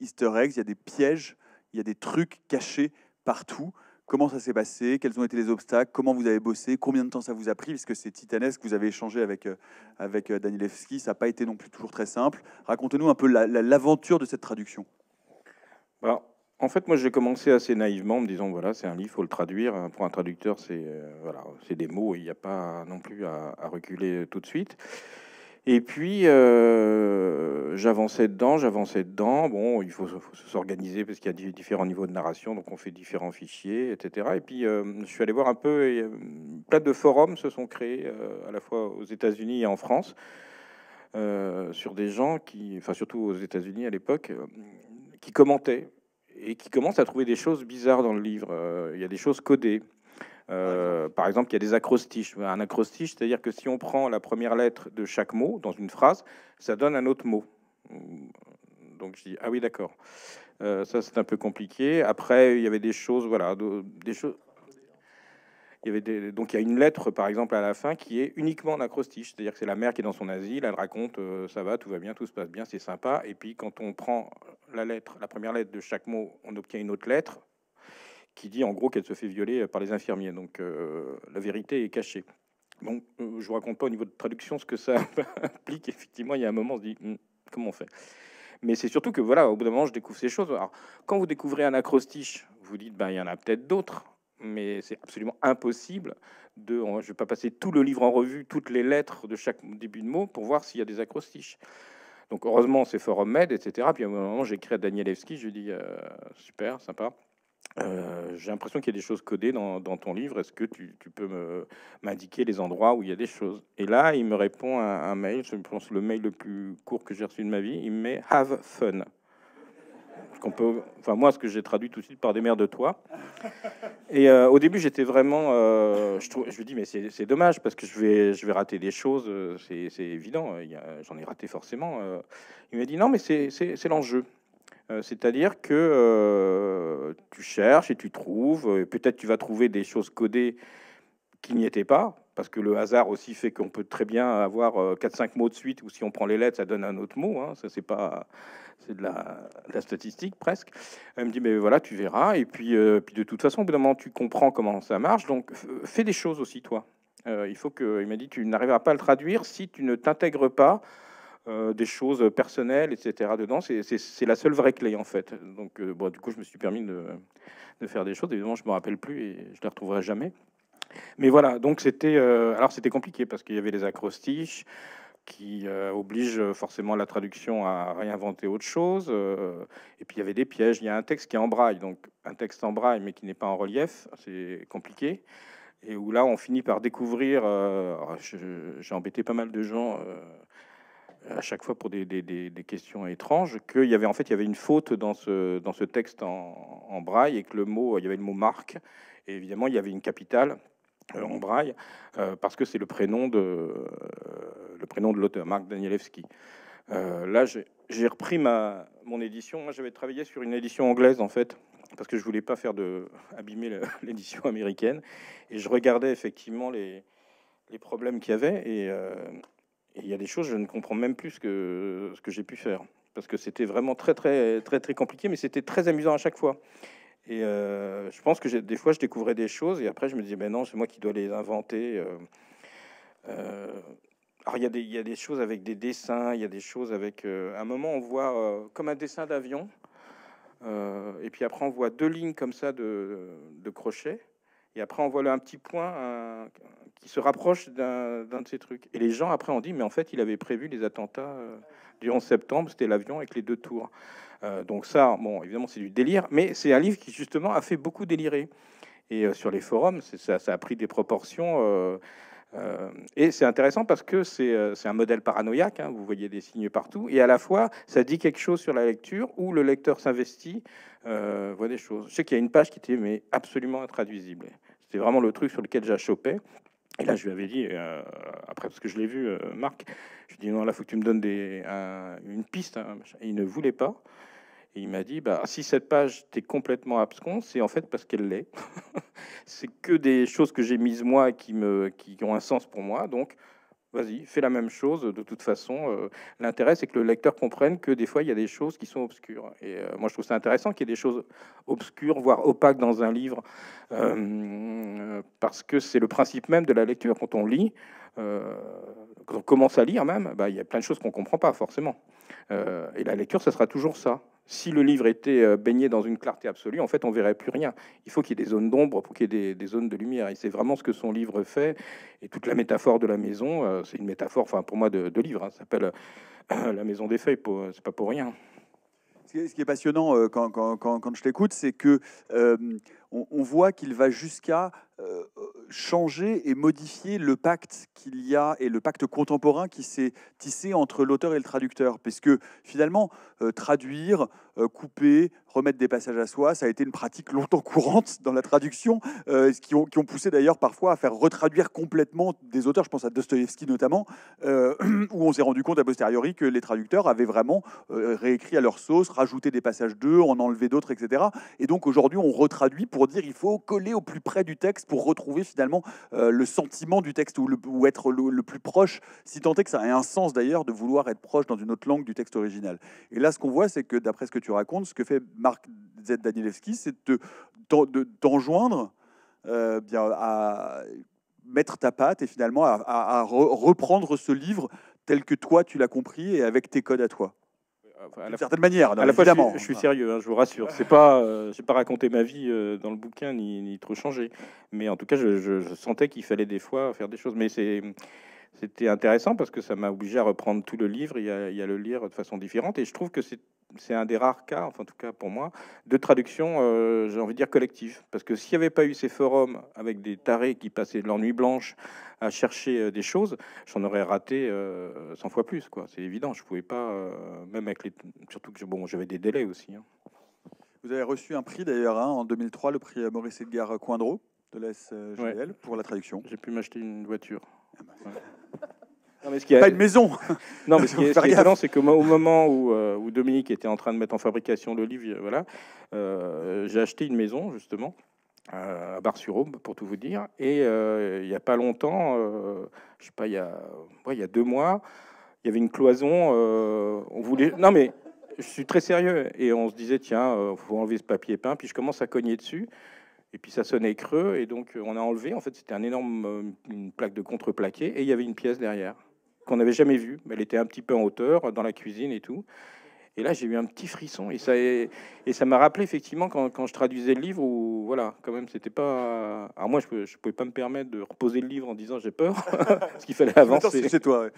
A: easter eggs, il y a des pièges, il y a des trucs cachés partout. Comment ça s'est passé Quels ont été les obstacles Comment vous avez bossé Combien de temps ça vous a pris Puisque c'est titanesque, vous avez échangé avec, euh, avec euh, Danilevski, ça n'a pas été non plus toujours très simple. Racontez-nous un peu l'aventure de cette traduction.
B: Alors, bah, en fait, moi, j'ai commencé assez naïvement en me disant voilà, c'est un livre, faut le traduire. Pour un traducteur, c'est euh, voilà, des mots, il n'y a pas non plus à, reculer tout de suite. Et puis, euh, j'avançais dedans, j'avançais dedans. Bon, il faut, s'organiser parce qu'il y a différents niveaux de narration, donc on fait différents fichiers, etc. Et puis, euh, je suis allé voir un peu, et, plein de forums se sont créés à la fois aux États-Unis et en France. sur des gens qui, enfin surtout aux États-Unis à l'époque, qui commentaient et qui commence à trouver des choses bizarres dans le livre. Euh, il y a des choses codées. Euh, par exemple, il y a des acrostiches. Un acrostiche, c'est-à-dire que si on prend la première lettre de chaque mot dans une phrase, ça donne un autre mot. Donc je dis ah oui d'accord. Euh, ça c'est un peu compliqué. Après il y avait des choses voilà des choses. Il y avait donc il y a une lettre, par exemple, à la fin qui est uniquement en acrostiche, c'est-à-dire que c'est la mère qui est dans son asile, elle raconte euh, ça va, tout va bien, tout se passe bien, c'est sympa. Et puis quand on prend la lettre, la première lettre de chaque mot, on obtient une autre lettre qui dit en gros qu'elle se fait violer euh, par les infirmiers. Donc euh, la vérité est cachée. Bon, je vous raconte pas au niveau de traduction ce que ça implique. Effectivement, il y a un moment, on se dit hum, comment on fait. Mais c'est surtout que voilà, au bout d'un moment, je découvre ces choses. Alors, quand vous découvrez un acrostiche, vous dites ben il y en a peut-être d'autres mais c'est absolument impossible de. je ne vais pas passer tout le livre en revue, toutes les lettres de chaque début de mot pour voir s'il y a des acrostiches. Donc heureusement, c'est Forum Med, etc. Puis à un moment, j'écris à Daniel je lui dis euh, super, sympa. Euh, j'ai l'impression qu'il y a des choses codées dans, ton livre. Est-ce que tu, tu peux m'indiquer les endroits où il y a des choses Et là, il me répond à un mail, je pense le mail le plus court que j'ai reçu de ma vie. Il me met Have fun qu'on peut, enfin moi ce que j'ai traduit tout de suite par des mères de toi. Et euh, au début j'étais vraiment, euh, je, lui je, dis mais c'est dommage parce que je vais, je vais rater des choses, euh, c'est évident, j'en ai raté forcément. Il m'a dit non mais c'est l'enjeu. C'est-à-dire que tu cherches et tu trouves, peut-être tu vas trouver des choses codées qui n'y étaient pas, parce que le hasard aussi fait qu'on peut très bien avoir 4-5 euh, mots de suite, ou si on prend les lettres, ça donne un autre mot. Hein. Ça, c'est pas. C'est de la, statistique presque. Elle me dit, mais voilà, tu verras. Et puis, euh, puis de toute façon, au bout d'un moment, tu comprends comment ça marche. Donc, fais des choses aussi, toi. Euh, il faut que. m'a dit, tu n'arriveras pas à le traduire si tu ne t'intègres pas des choses personnelles, etc. dedans. C'est la seule vraie clé, en fait. Donc, bon, du coup, je me suis permis de, de faire des choses. Évidemment, je ne me rappelle plus et je ne les retrouverai jamais. Mais voilà, donc c'était euh, alors c'était compliqué parce qu'il y avait des acrostiches qui euh, obligent euh, forcément la traduction à réinventer autre chose. et puis il y avait des pièges. Il y a un texte qui est en braille, donc un texte en braille mais qui n'est pas en relief, c'est compliqué. Et où là, on finit par découvrir. J'ai embêté pas mal de gens à chaque fois pour des, questions étranges, qu'il y avait en fait il y avait une faute dans ce, dans ce texte en, en, braille et que le mot il y avait le mot marque et évidemment il y avait une capitale en euh, braille, euh, parce que c'est le prénom de euh, le prénom de l'auteur, Marc Danielewski. là, j'ai repris ma, mon édition. Moi, j'avais travaillé sur une édition anglaise, en fait, parce que je voulais pas faire de abîmer l'édition américaine. Et je regardais effectivement les, les problèmes qu'il y avait. Et il y a des choses, je ne comprends même plus ce que, ce que j'ai pu faire. Parce que c'était vraiment très, très, très, très compliqué, mais c'était très amusant à chaque fois. Et euh, je pense que des fois, je découvrais des choses et après, je me disais, mais ben non, c'est moi qui dois les inventer. Euh, euh. alors, il y, a des choses avec des dessins, il y a des choses avec. à un moment, on voit comme un dessin d'avion. et puis après, on voit deux lignes comme ça de, de crochet. Et après, on voit là un petit point qui se rapproche d'un de ces trucs. Et les gens, après, ont dit, mais en fait, il avait prévu les attentats du 11 septembre, c'était l'avion avec les deux tours. Euh, donc ça, bon, évidemment, c'est du délire, mais c'est un livre qui justement a fait beaucoup délirer. Et euh, sur les forums, ça, ça, a pris des proportions. Euh, et c'est intéressant parce que c'est un modèle paranoïaque, hein, vous voyez des signes partout, et à la fois ça dit quelque chose sur la lecture où le lecteur s'investit, voit des choses. Je sais qu'il y a une page qui était mais absolument intraduisible. C'était vraiment le truc sur lequel j'ai chopé. Et là, je lui avais dit, après, parce que je l'ai vu, Marc, je lui ai dit non, là, faut que tu me donnes une piste. Hein, il ne voulait pas. Et il m'a dit, bah, si cette page était complètement absconce, c'est en fait parce qu'elle l'est. c'est que des choses que j'ai mises moi qui, me, qui ont un sens pour moi. Donc, vas-y, fais la même chose. De toute façon, euh, l'intérêt, c'est que le lecteur comprenne que des fois, il y a des choses qui sont obscures. Et euh, moi, je trouve ça intéressant qu'il y ait des choses obscures, voire opaques dans un livre, euh, parce que c'est le principe même de la lecture. Quand on lit, quand on commence à lire même, bah, il y a plein de choses qu'on ne comprend pas forcément. et la lecture, ça sera toujours ça si le livre était euh, baigné dans une clarté absolue, en fait, on verrait plus rien. Il faut qu'il y ait des zones d'ombre pour qu'il y ait des, zones de lumière. Et c'est vraiment ce que son livre fait. Et toute la métaphore de la maison, euh, c'est une métaphore, enfin, pour moi, de, livre. Hein. ça s'appelle euh, La maison des feuilles. C'est pas pour rien. Ce qui est passionnant
A: quand, je t'écoute, c'est que on, voit qu'il va jusqu'à changer et modifier le pacte qu'il y a et le pacte contemporain qui s'est tissé entre l'auteur et le traducteur. Parce que finalement, euh, traduire, euh, couper, remettre des passages à soi. Ça a été une pratique longtemps courante dans la traduction, euh, qui, ont, qui, ont, poussé d'ailleurs parfois à faire retraduire complètement des auteurs, je pense à Dostoïevski notamment, euh, où on s'est rendu compte a posteriori que les traducteurs avaient vraiment euh, réécrit à leur sauce, rajouté des passages d'eux, en enlevé d'autres, etc. Et donc aujourd'hui, on retraduit pour dire il faut coller au plus près du texte pour retrouver finalement le sentiment du texte ou, être le, plus proche, si tant est que ça ait un sens d'ailleurs de vouloir être proche dans une autre langue du texte original. Et là, ce qu'on voit, c'est que d'après ce que tu racontes, ce que fait Marc Z. Danielewski, c'est de t'enjoindre euh, bien à mettre ta patte et finalement à, reprendre ce livre tel que toi tu l'as compris
B: et avec tes codes à toi. Euh, enfin, D'une certaine manière, la fois, évidemment. Je, je suis sérieux, hein, je vous rassure. C'est pas, euh, pas raconté ma vie dans le bouquin ni, ni, trop changé, mais en tout cas, je, sentais qu'il fallait des fois faire des choses. Mais c'est c'était intéressant parce que ça m'a obligé à reprendre tout le livre et à, et à, le lire de façon différente. Et je trouve que c'est c'est un des rares cas, en tout cas pour moi, de traduction, euh, j'ai envie de dire collective. Parce que s'il n'y avait pas eu ces forums avec des tarés qui passaient de leur nuit blanche à chercher euh, des choses, j'en aurais raté 100 euh, fois plus. quoi. C'est évident, je ne pouvais pas, même avec les... Surtout que bon, j'avais des délais aussi. Hein.
A: Vous avez reçu un prix d'ailleurs hein, en 2003, le prix Maurice Edgar Coindreau de
B: la pour la traduction. J'ai pu m'acheter une voiture. Ah bah mais ce qui Pas une maison Non, mais ce qui est, étonnant, c'est qu'au moment euh, où, Dominique était en train de mettre en fabrication l'olive, voilà, euh, j'ai acheté une maison, justement, euh, à Bar-sur-Aube, pour tout vous dire. Et il n'y a pas longtemps, je sais pas, il y, a, deux mois, il y avait une cloison. on voulait... Non, mais je suis très sérieux. Et on se disait, tiens, il faut enlever ce papier peint. Puis je commence à cogner dessus. Et puis ça sonnait creux, et donc on a enlevé. En fait, c'était un énorme, une plaque de contreplaqué, et il y avait une pièce derrière qu'on n'avait jamais vue. Elle était un petit peu en hauteur, dans la cuisine et tout. Et là, j'ai eu un petit frisson. Et ça, et ça m'a rappelé effectivement quand, je traduisais le livre où, voilà, quand même, c'était pas. Alors moi, je, ne pouvais pas me permettre de reposer le livre en disant j'ai peur, parce qu'il fallait avancer. C'est toi.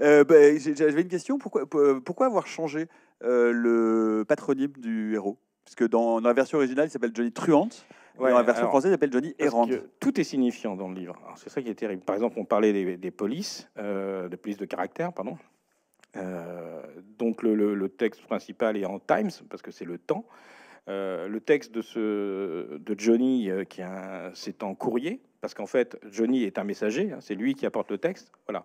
B: Euh, bah,
A: j'avais une question. Pourquoi, euh, avoir changé euh, le patronyme du héros
B: Parce que dans, dans la version originale, il s'appelle Johnny Truante. Ouais, dans la version française, s'appelle Johnny Errant. Tout est signifiant dans le livre. C'est ça qui est terrible. Par exemple, on parlait des, polices, euh, des polices de caractère, pardon. Euh, donc le, texte principal est en Times, parce que c'est le temps. Euh, le texte de, ce, de Johnny, euh, qui c'est en courrier, parce qu'en fait, Johnny est un messager, hein, c'est lui qui apporte le texte. Voilà.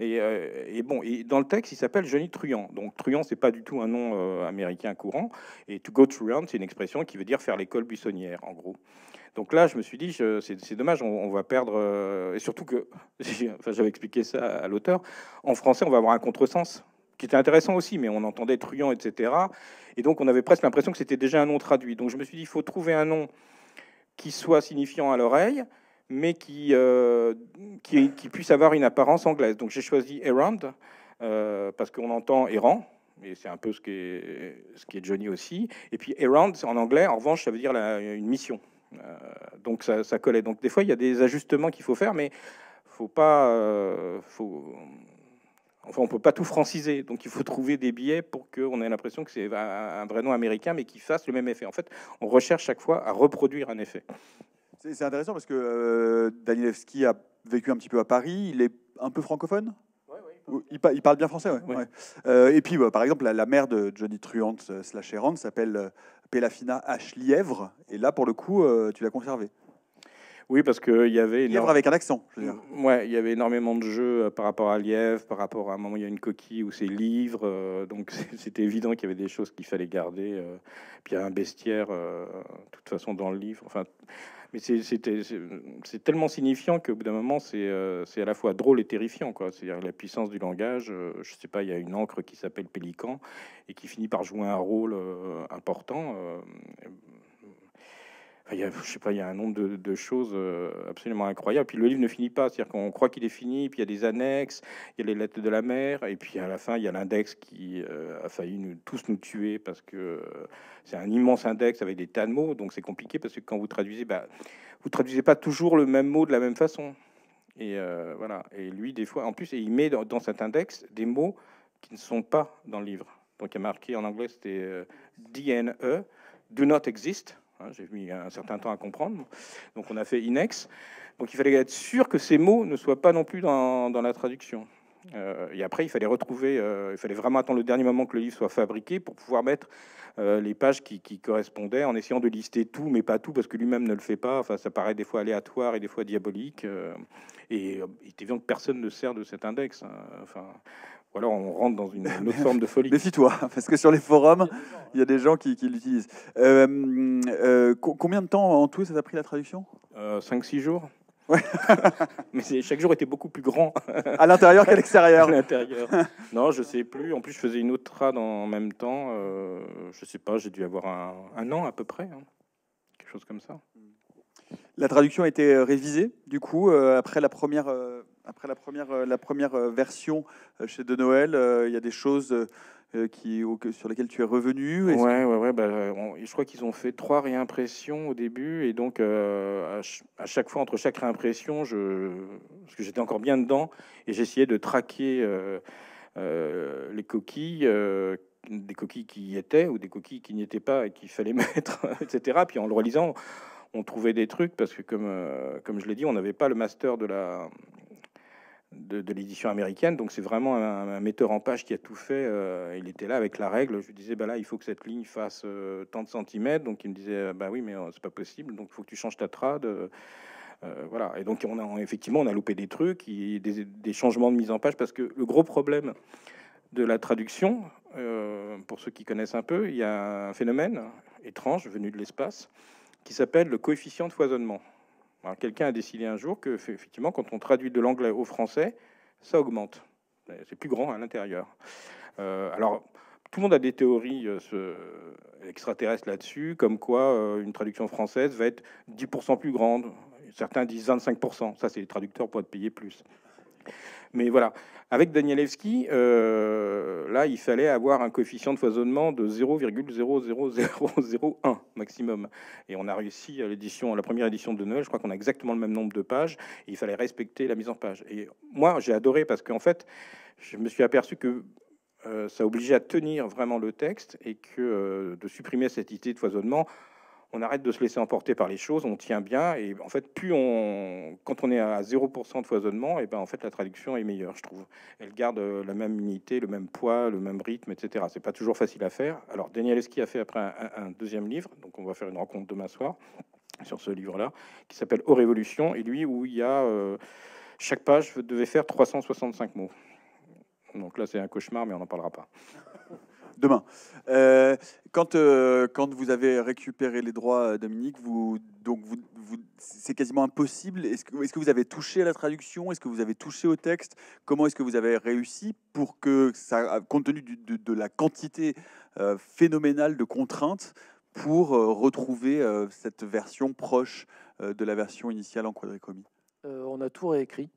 B: Euh, et, bon, et dans le texte, il s'appelle Johnny Truant. Donc Truant, c'est pas du tout un nom euh, américain courant. Et to go truant, c'est une expression qui veut dire faire l'école buissonnière, en gros. Donc là, je me suis dit, c'est dommage, on, va perdre. Euh, et surtout que, enfin, j'avais expliqué ça à l'auteur, en français, on va avoir un contresens qui était intéressant aussi, mais on entendait Truant, etc. Et donc, on avait presque l'impression que c'était déjà un nom traduit. Donc, je me suis dit, il faut trouver un nom qui soit signifiant à l'oreille, mais euh, qui, puisse avoir une apparence anglaise. Donc j'ai choisi Errand, euh, parce qu'on entend Errand, et c'est un peu ce qui, est, ce qui est Johnny aussi. Et puis Errand, en anglais, en revanche, ça veut dire une mission. Euh, donc ça, ça, collait. Donc des fois, il y a des ajustements qu'il faut faire, mais faut pas... faut... Enfin, on peut pas tout franciser, donc il faut trouver des billets pour qu'on ait l'impression que c'est un vrai nom américain, mais qui fasse le même effet. En fait, on recherche chaque fois à reproduire un effet.
A: C'est intéressant parce que euh, a vécu un petit peu à Paris. Il est un peu francophone il, parle... bien français, euh, et puis, bah, par exemple, la, mère de Johnny Truant euh, slash s'appelle euh, Pelafina H. Lièvre. Et là, pour le coup, euh, tu l'as conservé. Oui, parce qu'il y avait... Lièvre avec un accent, je veux dire.
B: Mm, ouais, il y avait énormément de jeux par rapport à Lièvre, par rapport à un moment, où il y a une coquille où c'est livre. donc, c'était évident qu'il y avait des choses qu'il fallait garder. puis, il y a un bestiaire, de toute façon, dans le livre. Enfin mais c'est tellement signifiant qu'au bout d'un moment, c'est euh, à la fois drôle et terrifiant. C'est-à-dire la puissance du langage. Je euh, je sais pas, il y a une encre qui s'appelle Pélican et qui finit par jouer un rôle euh, important il y a, je sais pas, il y a un nombre de, choses euh, absolument incroyables. Puis le livre ne finit pas, c'est-à-dire qu'on croit qu'il est fini, puis il y a des annexes, il y a les lettres de la mer, et puis à la fin, il y a l'index qui euh, a failli nous, tous nous tuer parce que euh, c'est un immense index avec des tas de mots, donc c'est compliqué parce que quand vous traduisez, bah, vous traduisez pas toujours le même mot de la même façon. Et voilà. Et lui, des fois, en plus, il met dans, cet index des mots qui ne sont pas dans le livre. Donc il y a marqué en anglais, c'était DNE, do not exist. Hein, j'ai mis un certain temps à comprendre. Donc on a fait INEX. Donc il fallait être sûr que ces mots ne soient pas non plus dans, dans la traduction. Euh, et après, il fallait retrouver, euh, il fallait vraiment attendre le dernier moment que le livre soit fabriqué pour pouvoir mettre euh, les pages qui, qui, correspondaient, en essayant de lister tout, mais pas tout, parce que lui-même ne le fait pas. Enfin, ça paraît des fois aléatoire et des fois diabolique. et il est évident que personne ne sert de cet index. Hein. Enfin, ou alors
A: on rentre dans une, autre forme de folie. Méfie-toi, parce que sur les forums,
B: il y a des gens qui, l'utilisent.
A: Euh, euh, combien de temps en tout ça t'a pris la traduction
B: 5 euh, six jours. Mais chaque jour était beaucoup plus grand. à l'intérieur qu'à l'extérieur. l'intérieur. Non, je sais plus. En plus, je faisais une autre trad en même temps. Euh, je sais pas, j'ai dû avoir un, an à peu près. Hein. Quelque chose comme ça.
A: La traduction a été révisée, du coup, après la première après la première, euh, la première euh, version euh, chez De Noël,
B: il y a des choses qui, sur lesquelles tu es revenu. Oui, bah, je crois qu'ils ont fait trois réimpressions au début, et donc à, chaque fois entre chaque réimpression, je, parce que j'étais encore bien dedans, et j'essayais de traquer les coquilles des coquilles qui y étaient ou des coquilles qui n'y étaient pas et qu'il fallait mettre, etc. Puis en le relisant, on trouvait des trucs parce que, comme, comme je l'ai dit, on n'avait pas le master de la, de, l'édition américaine. Donc c'est vraiment un, metteur en page qui a tout fait. Euh, il était là avec la règle. Je lui disais, bah là, il faut que cette ligne fasse euh, tant de centimètres. Donc il me disait, bah oui, mais euh, c'est pas possible. Donc il faut que tu changes ta trad. voilà. Et donc on a effectivement on a loupé des trucs, des, des, changements de mise en page parce que le gros problème de la traduction, pour ceux qui connaissent un peu, il y a un phénomène étrange venu de l'espace qui s'appelle le coefficient de foisonnement. Hein, quelqu'un a décidé un jour que, effectivement, quand on traduit de l'anglais au français, ça augmente. C'est plus grand à l'intérieur. Euh, alors, tout le monde a des théories euh, extraterrestres là-dessus, comme quoi euh, une traduction française va être 10% plus grande. Certains disent 25%. Ça, c'est les traducteurs pour être payés plus. Mais voilà, avec Danielewski, là, il fallait avoir un coefficient de foisonnement de 0,0001. Et on a réussi à euh, l'édition, la première édition de Noël, je crois qu'on a exactement le même nombre de pages. il fallait respecter la mise en page. Et moi, j'ai adoré parce qu'en fait, je me suis aperçu que euh, ça obligeait à tenir vraiment le texte et que euh, de supprimer cette idée de foisonnement on arrête de se laisser emporter par les choses, on tient bien, et en fait, plus on, quand on est à 0% de foisonnement, et eh ben en fait la traduction est meilleure, je trouve. Elle garde euh, la même unité, le même poids, le même rythme, etc. C'est pas toujours facile à faire. Alors Daniel Esky a fait après un, deuxième livre, donc on va faire une rencontre demain soir sur ce livre-là, qui s'appelle Aux Révolutions, et lui où il y a euh, chaque page devait faire 365 mots. Donc là, c'est un cauchemar, mais on n'en parlera pas. Demain. Euh, quand, euh, quand vous avez
A: récupéré les droits, euh, Dominique, vous, donc c'est quasiment impossible. Est-ce que, est que vous avez touché à la traduction Est-ce que vous avez touché au texte Comment est-ce que vous avez réussi pour que, ça, compte tenu de, la quantité phénoménale de contraintes, pour retrouver cette version proche de la version initiale en quadricomie
C: On a tout réécrit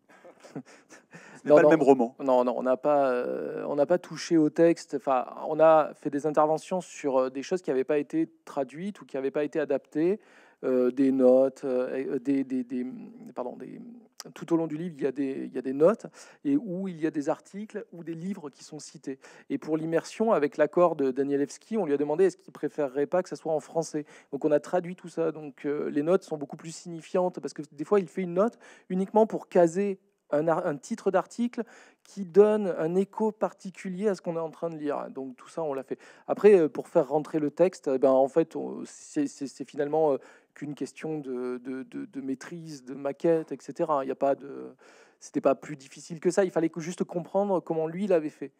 C: le même roman. Non, non, on n'a pas, euh, on n'a pas touché au texte. Enfin, on a fait des interventions sur euh, des choses qui n'avaient pas été traduites ou qui n'avaient pas été adaptées, euh, des notes, des, des, pardon, des. Tout au long du livre, il y, a des, notes et où il y a des articles ou des livres qui sont cités. Et pour l'immersion, avec l'accord de Danielewski, on lui a demandé est-ce qu'il préférerait pas que ça soit en français. Donc on a traduit tout ça. Donc les notes sont beaucoup plus signifiantes parce que des fois, il fait une note uniquement pour caser un, titre d'article qui donne un écho particulier à ce qu'on est en train de lire. Donc tout ça, on l'a fait. Après, euh, pour faire rentrer le texte, eh ben, en fait, c'est finalement euh, qu'une question de, maîtrise, de maquette, etc. Il n'y a pas de, c'était pas plus difficile que ça. Il fallait juste comprendre comment lui l'avait fait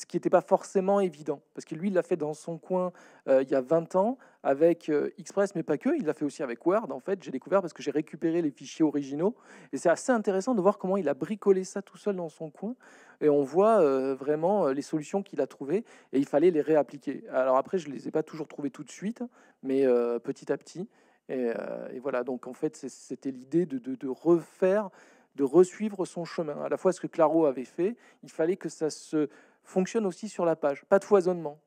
C: ce qui n'était pas forcément évident, parce que lui, il l'a fait dans son coin euh, il y a 20 ans avec euh, Express, mais pas que, il l'a fait aussi avec Word, en fait, j'ai découvert parce que j'ai récupéré les fichiers originaux, et c'est assez intéressant de voir comment il a bricolé ça tout seul dans son coin, et on voit euh, vraiment les solutions qu'il a trouvées, et il fallait les réappliquer. Alors après, je ne les ai pas toujours trouvées tout de suite, mais petit à petit, et, voilà, donc en fait, c'était l'idée de, de, de refaire, de resuivre son chemin, à la fois ce que Claro avait fait, il fallait que ça se fonctionne aussi sur la page. Pas de foisonnement.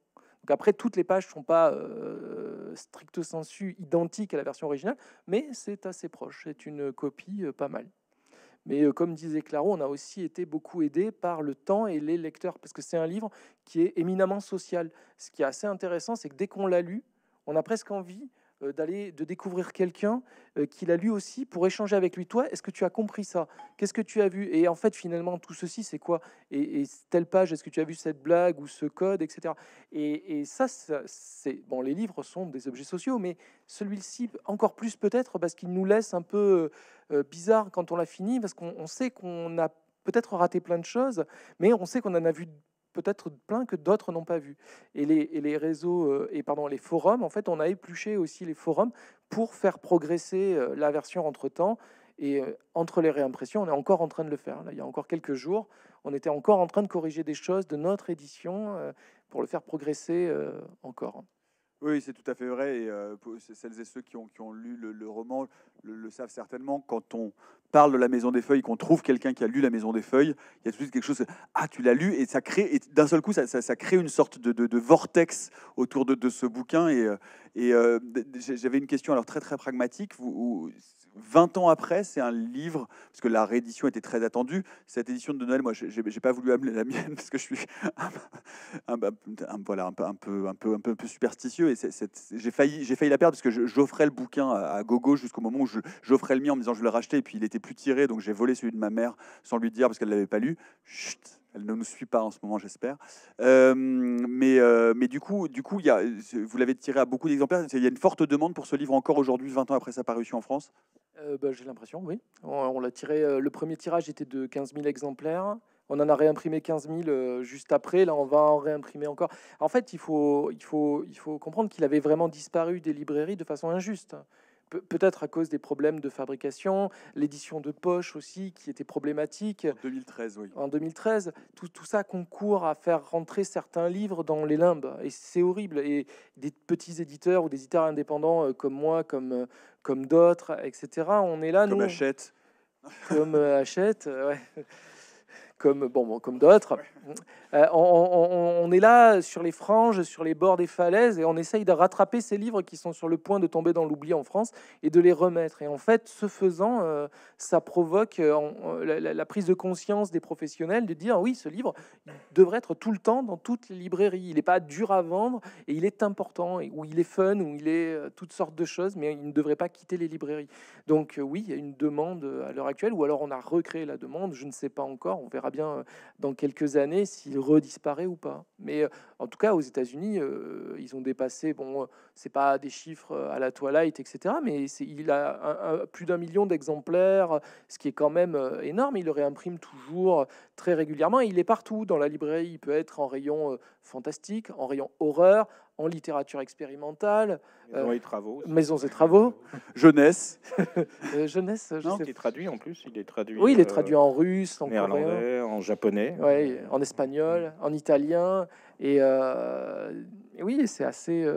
C: Donc après, toutes les pages ne sont pas euh, stricto sensu identiques à la version originale, mais c'est assez proche. C'est une copie euh, pas mal. Mais euh, comme disait Claro, on a aussi été beaucoup aidé par le temps et les lecteurs, parce que c'est un livre qui est éminemment social. Ce qui est assez intéressant, c'est que dès qu'on l'a lu, on a presque envie euh, d'aller de découvrir quelqu'un euh, qu'il a lu aussi pour échanger avec lui. Toi, est-ce que tu as compris ça Qu'est-ce que tu as vu Et en fait, finalement, tout ceci, c'est quoi et, telle page, est-ce que tu as vu cette blague ou ce code, etc. Et, ça, c'est bon. Les livres sont des objets sociaux, mais celui-ci encore plus peut-être parce qu'il nous laisse un peu euh, bizarre quand on l'a fini, parce qu'on sait qu'on a peut-être raté plein de choses, mais on sait qu'on en a vu peut-être plein que d'autres n'ont pas vu. Et les, réseaux, euh, et pardon, les forums, en fait, on a épluché aussi les forums pour faire progresser euh, la version entre-temps. Et euh, entre les réimpressions, on est encore en train de le faire. il y a encore quelques jours, on était encore en train de corriger des choses de notre édition pour le faire progresser encore.
A: Oui, c'est tout à fait vrai. Et euh, celles et ceux qui ont, lu le, roman le, savent certainement. Quand on parle de La Maison des Feuilles, qu'on trouve quelqu'un qui a lu La Maison des Feuilles, il y a tout de suite quelque chose. Ah, tu l'as lu Et ça crée, d'un seul coup, ça, crée une sorte de, vortex autour de, ce bouquin. Et, euh, et euh, j'avais une question, alors très très pragmatique. Vous, 20 ans après, c'est un livre, parce que la réédition était très attendue. Cette édition de Noël, moi, j'ai pas voulu amener la mienne parce que je suis un, peu, un, peu, un, peu, peu superstitieux. Et j'ai failli, failli la perdre parce que j'offrais le bouquin à, gogo jusqu'au moment où j'offrais le mien en me disant je vais le racheter. Et puis il était plus tiré, donc j'ai volé celui de ma mère sans lui dire parce qu'elle l'avait pas lu. Chut elle ne nous suit pas en ce moment, j'espère. Euh, mais, euh, mais du coup, du coup y a, vous l'avez tiré à beaucoup d'exemplaires. Il y a une forte demande pour ce livre encore aujourd'hui, 20 ans après sa parution en France
C: euh, bah, J'ai l'impression, oui. On, l'a tiré. le premier tirage était de 15 000 exemplaires. On en a réimprimé 15 000 juste après. Là, on va en réimprimer encore. En fait, il faut, il faut, il faut comprendre qu'il avait vraiment disparu des librairies de façon injuste peut-être à cause des problèmes de fabrication, l'édition de poche aussi qui était problématique. En 2013, oui. En 2013, tout, tout ça concourt à faire rentrer certains livres dans les limbes et c'est horrible. Et des petits éditeurs ou des éditeurs indépendants euh, comme moi, comme, euh, comme d'autres, etc., on est là. Comme nous, Hachette. Comme euh, Hachette, Comme, bon, comme d'autres. Euh, on, est là sur les franges, sur les bords des falaises, et on essaye de rattraper ces livres qui sont sur le point de tomber dans l'oubli en France et de les remettre. Et en fait, ce faisant, euh, ça provoque euh, la, prise de conscience des professionnels de dire oui, ce livre devrait être tout le temps dans toutes les librairies. Il n'est pas dur à vendre et il est important, ou il est fun, ou il est toutes sortes de choses, mais il ne devrait pas quitter les librairies. Donc oui, il y a une demande à l'heure actuelle, ou alors on a recréé la demande, je ne sais pas encore, on verra bien dans quelques années s'il redisparaît ou pas. Mais euh, en tout cas, aux États-Unis, euh, ils ont dépassé, bon, euh, c'est pas des chiffres à la Twilight, etc., mais il a plus d'un million d'exemplaires, ce qui est quand même énorme. Il le réimprime toujours très régulièrement. il est partout dans la librairie. Il peut être en rayon fantastique, en rayon horreur, en littérature expérimentale.
B: Maisons euh, et travaux. Maisons et travaux. jeunesse.
C: Euh, jeunesse, je non, est traduit en plus. Il est
B: traduit. Oui, il est euh, traduit en
C: russe, en coréen.
B: en japonais.
C: en espagnol, mm. en italien. Et, oui, c'est assez,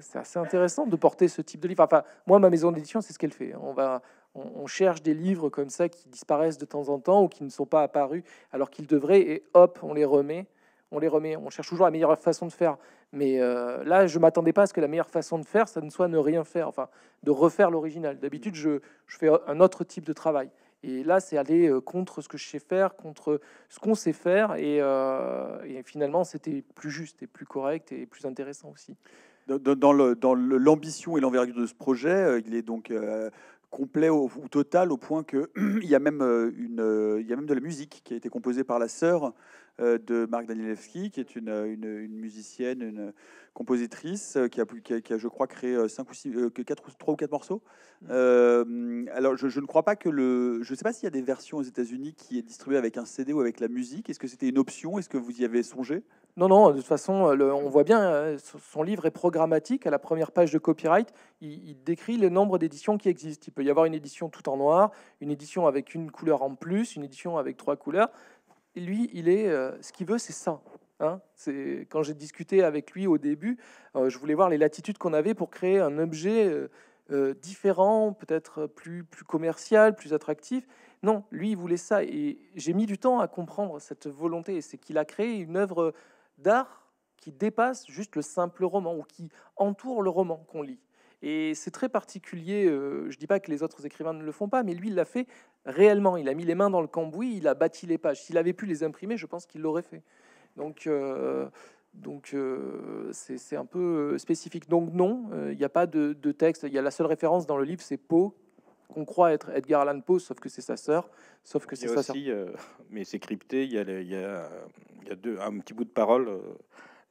C: c'est assez intéressant de porter ce type de livre. Enfin, moi, ma maison d'édition, c'est ce qu'elle fait. On va, on, cherche des livres comme ça qui disparaissent de temps en temps ou qui ne sont pas apparus alors qu'ils devraient, et hop, on les remet, on les remet. On cherche toujours la meilleure façon de faire. Mais euh, là, je m'attendais pas à ce que la meilleure façon de faire, ça ne soit ne rien faire, enfin, de refaire l'original. D'habitude, je, fais un autre type de travail. Et là, c'est aller euh, contre ce que je sais faire, contre ce qu'on sait faire. Euh, et, finalement, c'était plus juste et plus correct et plus intéressant aussi.
A: Dans, l'ambition et l'envergure de ce projet, il est donc complet ou total au point qu'il il y y a même de la musique qui a été composée par la sœur euh, de Marc Danielewski, qui est une, euh, musicienne, une compositrice, euh, qui a, je crois, créé cinq ou six, quatre, trois ou quatre morceaux. Mm. alors, je, ne crois pas que le. Je ne sais pas s'il y a des
C: versions aux États-Unis qui est distribuée avec un CD ou avec la musique. Est-ce que c'était une option Est-ce que vous y avez songé non, non, de toute façon, on voit bien, son livre est programmatique. À la première page de copyright, il, il décrit le nombre d'éditions qui existent. Il peut y avoir une édition tout en noir, une édition avec une couleur en plus, une édition avec trois couleurs lui, il est, euh, ce qu'il veut, c'est ça. Hein. c'est quand j'ai discuté avec lui au début, euh, je voulais voir les latitudes qu'on avait pour créer un objet euh, différent, peut-être plus plus commercial, plus attractif. Non, lui, il voulait ça. Et j'ai mis du temps à comprendre cette volonté. C'est qu'il a créé une œuvre d'art qui dépasse juste le simple roman ou qui entoure le roman qu'on lit. Et c'est très particulier. je dis pas que les autres écrivains ne le font pas, mais lui, il l'a fait réellement, il a mis les mains dans le cambouis, il a bâti les pages. S'il avait pu les imprimer, je pense qu'il l'aurait fait. Donc, euh, donc euh, c'est un peu euh, spécifique. Donc non, il n'y a pas de, texte. Il y a la seule référence dans le livre, c'est Poe, qu'on croit être Edgar Allan Poe, sauf que c'est sa sœur,
B: sauf que c'est sa aussi, sœur. mais c'est crypté. Il y a, y a, y a deux, un petit bout de parole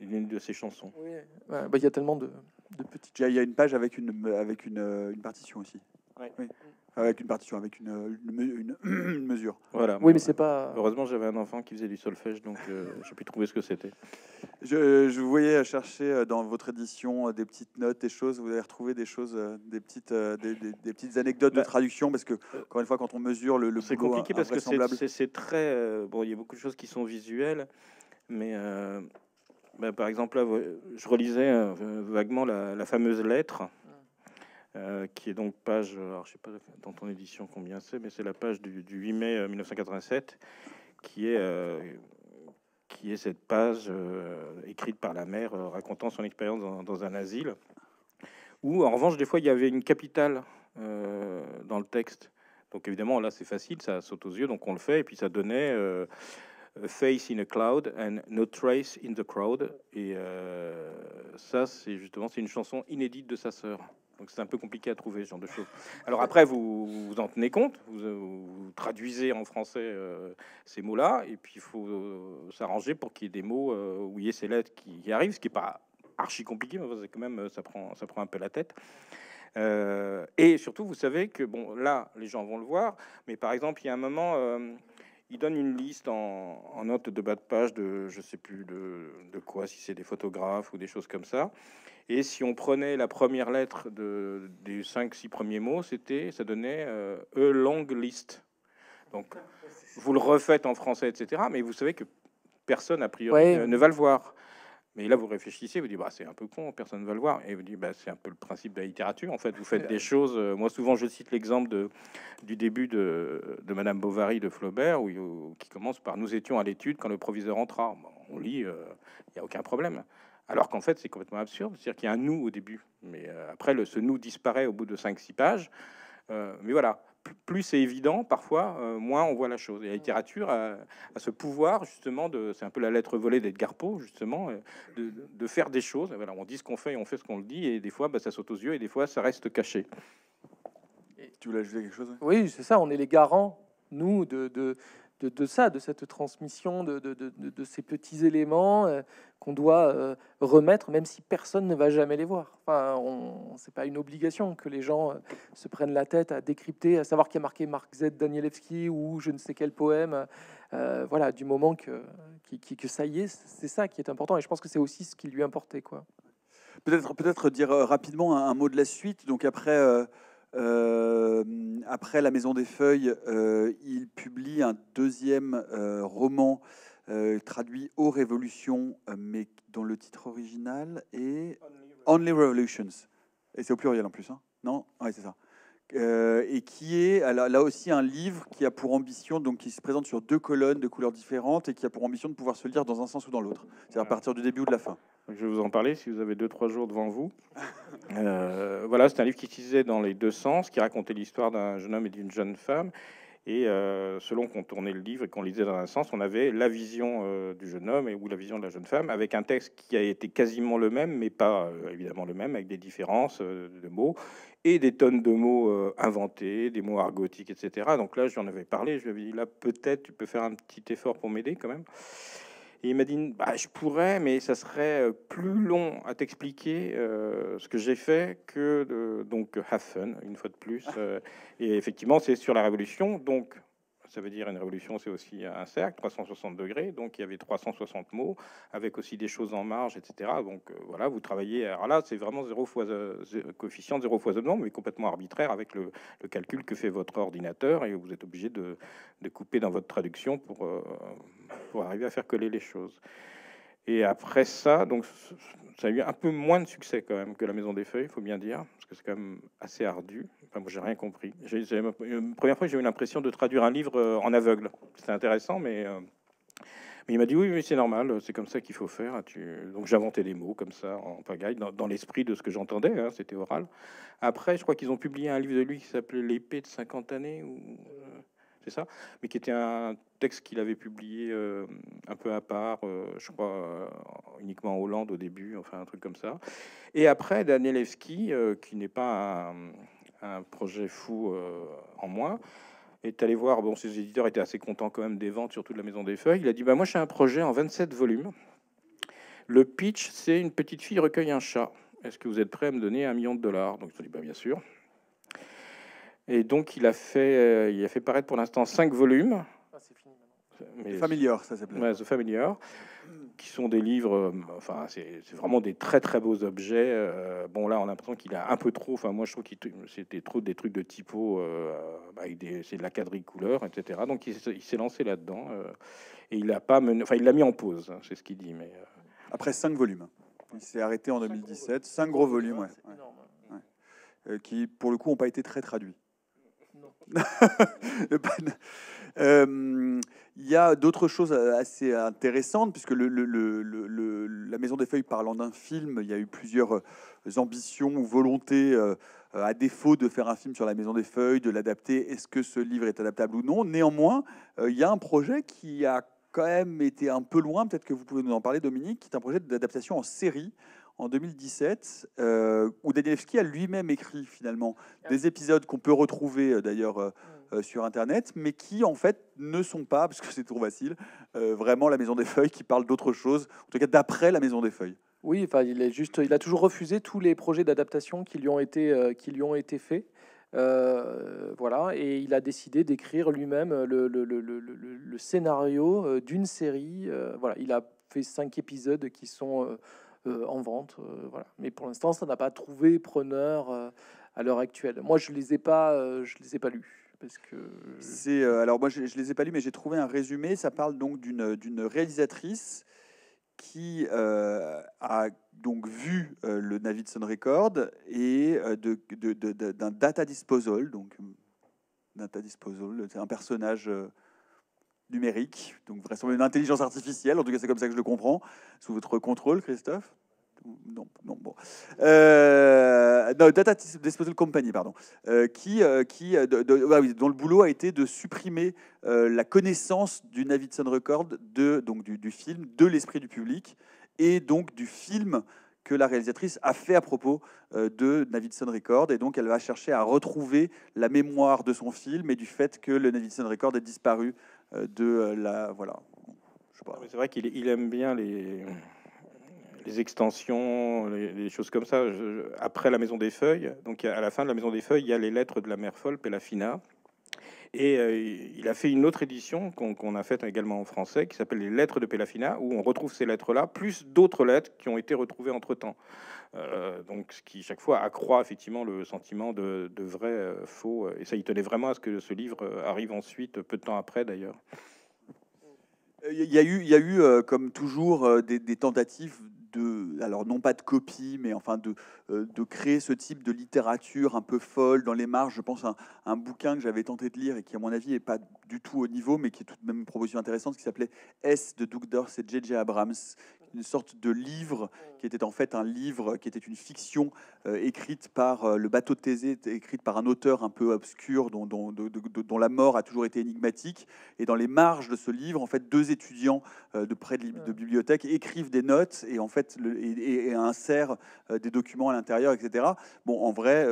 B: une de ses chansons. Bah, il oui. y a tellement de, de petites. Il y, a une page avec une
A: avec une, partition aussi. Oui. Mm. Avec une partition, avec une,
B: mesure. Voilà. Oui, mais c'est pas. Heureusement, j'avais un enfant qui faisait du solfège, donc euh, j'ai pu trouver ce que c'était.
A: Je, vous voyais chercher euh, dans votre édition euh, des petites notes, des choses. Vous avez retrouvé des choses, des petites, des, petites anecdotes de bah, traduction, parce que encore une fois, quand on mesure le, le c'est compliqué parce que c'est
B: très bon. Il y a beaucoup de choses qui sont visuelles, mais bah, par exemple, là, je relisais vaguement la fameuse lettre euh, qui est donc page, alors je sais pas dans ton édition combien c'est, mais c'est la page du, 8 mai 1987, euh, qui est, euh, qui est cette page écrite par la mère racontant son expérience dans, un asile, où en revanche, des fois, il y avait une capitale dans le texte. Donc évidemment, là, c'est facile, ça saute aux yeux, donc on le fait, et puis ça donnait... face in a Cloud and No Trace in the Crowd. Et ça, c'est justement c'est une chanson inédite de sa sœur c'est un peu compliqué à trouver ce genre de choses. Alors après, vous vous en tenez compte, vous, traduisez en français euh, ces mots-là, et puis il faut euh, s'arranger pour qu'il y ait des mots euh, où il y ait ces lettres qui, arrivent, ce qui n'est pas archi compliqué, mais quand même ça prend ça prend un peu la tête. et surtout, vous savez que bon, là, les gens vont le voir, mais par exemple, il y a un moment. il donne une liste en, note de bas de page de je sais plus de, de quoi, si c'est des photographes ou des choses comme ça. Et si on prenait la première lettre des cinq, six premiers mots, c'était, ça donnait euh, E a long list. Donc, vous le refaites en français, etc. Mais vous savez que personne, a priori, ne, va le voir. Mais là, vous réfléchissez, vous dites, bah, c'est un peu con, personne ne va le voir. Et vous dites, bah, c'est un peu le principe de la littérature. En fait, vous faites des choses. Euh, moi, souvent, je cite l'exemple du début de, de Madame Bovary de Flaubert, qui commence par Nous étions à l'étude quand le proviseur entra. on lit, euh, il n'y a aucun problème. Alors qu'en fait, c'est complètement absurde. C'est-à-dire qu'il y a un nous au début, mais euh, après, ce nous disparaît au bout de 5 six pages. Euh, mais voilà, plus c'est évident, parfois, euh, moins on voit la chose. Et la littérature a, ce pouvoir, justement, de, c'est un peu la lettre volée d'Edgar Poe, justement, de, faire des choses. Voilà, on dit ce qu'on fait et on fait ce qu'on le dit, et des fois, bah, ça saute aux yeux, et des fois, ça reste caché. tu voulais ajouter quelque chose hein Oui, c'est ça, on est les garants,
C: nous, de de, ça, de cette transmission, de, de, ces petits éléments euh, qu'on doit euh, remettre, même si personne ne va jamais les voir. Enfin, c'est pas une obligation que les gens euh, se prennent la tête à décrypter, à savoir qui a marqué marc Z, Danielewski ou je ne sais quel poème. voilà, du moment que, que ça y est, c'est ça qui est important. Et je pense que c'est aussi ce qui lui importait, quoi.
A: Peut-être, peut-être dire rapidement un, mot de la suite. Donc après euh, après La Maison des Feuilles, euh, il publie un deuxième euh, roman traduit Aux Révolutions, mais dont le titre original est Only, Revolutions. Et c'est au pluriel en plus, hein. non Oui, c'est ça. et qui est là aussi un livre qui a pour ambition, donc qui se présente sur deux colonnes de couleurs différentes et qui a pour ambition de pouvoir se lire dans un sens ou dans l'autre, c'est-à-dire à
B: partir du début ou de la fin. Je vais vous en parler si vous avez deux, trois jours devant vous. Euh, voilà, c'est un livre qui utilisait dans les deux sens, qui racontait l'histoire d'un jeune homme et d'une jeune femme. Et euh, selon qu'on tournait le livre et qu'on lisait dans un sens, on avait la vision euh, du jeune homme et ou la vision de la jeune femme, avec un texte qui a été quasiment le même, mais pas évidemment le même, avec des différences de mots et des tonnes de mots inventés, des mots argotiques, etc. Donc là, j'en avais parlé, je lui avais dit là, peut-être tu peux faire un petit effort pour m'aider quand même. Et il m'a dit bah, Je pourrais, mais ça serait euh, plus long à t'expliquer euh, ce que j'ai fait que de, donc euh, Hafen, une fois de plus. et effectivement, c'est sur la Révolution. Donc, ça veut dire une révolution, c'est aussi un cercle, 360 degrés. Donc il y avait 360 mots, avec aussi des choses en marge, etc. Donc euh, voilà, vous travaillez. Alors là, c'est vraiment 0 fois euh, coefficient, 0 fois nombre, mais complètement arbitraire avec le, calcul que fait votre ordinateur, et vous êtes obligé de, couper dans votre traduction pour, euh, pour arriver à faire coller les choses. Et après ça, donc, ça a eu un peu moins de succès quand même que la Maison des Feuilles, il faut bien dire, parce que c'est quand même assez ardu. Enfin, moi, j'ai rien compris. J'ai, euh, première fois, j'ai eu l'impression de traduire un livre euh, en aveugle. C'était intéressant, mais, euh, il m'a dit oui, mais c'est normal, c'est comme ça qu'il faut faire. Ah, tu... Donc j'inventais des mots comme ça en pagaille, dans, l'esprit de ce que j'entendais. Hein, c'était oral. Après, je crois qu'ils ont publié un livre de lui qui s'appelait L'épée de 50 années ou c'est ça, mais qui était un texte qu'il avait publié euh, un peu à part, euh, je crois euh, uniquement en Hollande au début, enfin un truc comme ça. Et après, Danielewski, qui n'est pas un, projet fou en moins, est allé voir, bon, ses éditeurs étaient assez contents quand même des ventes, surtout de la Maison des Feuilles, il a dit, bah, moi j'ai un projet en 27 volumes. Le pitch, c'est une petite fille recueille un chat. Est-ce que vous êtes prêt à me donner un million de dollars Donc je dis, bah, bien sûr. Et donc, il a fait, euh, il a fait paraître pour l'instant cinq volumes. Ah, c'est Familiar, ça s'appelle. Ouais, The Familiar, qui sont des livres, euh, enfin, c'est vraiment des très très beaux objets. Euh, bon, là, on a l'impression qu'il a un peu trop, enfin, moi je trouve que c'était trop des trucs de typo, c'est de la couleur, etc. Donc, il, s'est lancé là-dedans et il l'a pas enfin, il l'a mis en pause, hein, c'est ce qu'il dit. Mais, Après cinq volumes, il s'est arrêté en 2017, cinq gros volumes,
A: ouais, qui pour le coup n'ont pas été très traduits. Euh, il y a d'autres choses assez intéressantes, puisque le, la Maison des Feuilles parlant d'un film, il y a eu plusieurs euh, ambitions ou volontés, euh, à défaut de faire un film sur la Maison des Feuilles, de l'adapter. Est-ce que ce livre est adaptable ou non Néanmoins, il y a un projet qui a quand même été un peu loin, peut-être que vous pouvez nous en parler, Dominique, qui est un projet d'adaptation en série en 2017, euh, où Danielewski a lui-même écrit finalement des épisodes qu'on peut retrouver euh, d'ailleurs euh, mm. euh, sur Internet, mais qui en fait ne sont pas, parce que c'est trop facile, vraiment la Maison des Feuilles qui parle d'autre chose, en tout cas d'après la Maison des Feuilles.
C: Oui, enfin, il est juste, il a toujours refusé tous les projets d'adaptation qui lui ont été, qui lui ont été faits. voilà, et il a décidé d'écrire lui-même le, scénario d'une série. voilà, il a fait cinq épisodes qui sont euh, en vente. Euh, voilà. Mais pour l'instant, ça n'a pas trouvé preneur euh, à l'heure actuelle. Moi, je les ai pas, je les ai pas lus. Parce que
A: c'est alors moi je, les ai pas lus, mais j'ai trouvé un résumé. Ça parle donc d'une réalisatrice qui a donc vu le Navidson Record et d'un de, de, data disposal, donc data disposal, c'est un personnage numérique, donc vraisemblablement une intelligence artificielle, en tout cas c'est comme ça que je le comprends, sous votre contrôle, Christophe non, non, bon. Euh, Data Disposal Company, pardon, euh, qui, euh, qui ah dont le boulot a été de supprimer la connaissance du Navidson Record, de, donc du, film, de l'esprit du public, et donc du film que la réalisatrice a fait à propos de Navidson Record. Et donc, elle va chercher à retrouver la mémoire de son film et du fait que le Navidson Record est disparu
B: euh, de euh, la voilà. C'est vrai qu'il aime bien les, extensions, les, choses comme ça. après la Maison des Feuilles, donc à la fin de la Maison des Feuilles, il y a les lettres de la mère folle Pellafina. Et euh, il a fait une autre édition qu'on a faite également en français, qui s'appelle Les Lettres de Pellafina, où on retrouve ces lettres-là, plus d'autres lettres qui ont été retrouvées entre-temps. Euh, donc, ce qui chaque fois accroît effectivement le sentiment de, vrai, euh, faux. Euh, et ça, il tenait vraiment à ce que ce livre arrive ensuite, peu de temps après d'ailleurs.
A: Il y a eu, il y a eu comme toujours, des, tentatives de, alors non pas de copie, mais enfin de, de créer ce type de littérature un peu folle dans les marges. Je pense à un, bouquin que j'avais tenté de lire et qui, à mon avis, n'est pas du tout au niveau, mais qui est tout de même une proposition intéressante, qui s'appelait S de Doug Dorse et J.J. Abrams, une sorte de livre qui était en fait un livre qui était une fiction euh, écrite par euh, le bateau de Thésée, écrite par un auteur un peu obscur dont, dont, dont, la mort a toujours été énigmatique. Et dans les marges de ce livre, en fait, deux étudiants euh, de près de, bibliothèque écrivent des notes et en fait le, et, insèrent des documents à l'intérieur, etc. Bon, en vrai,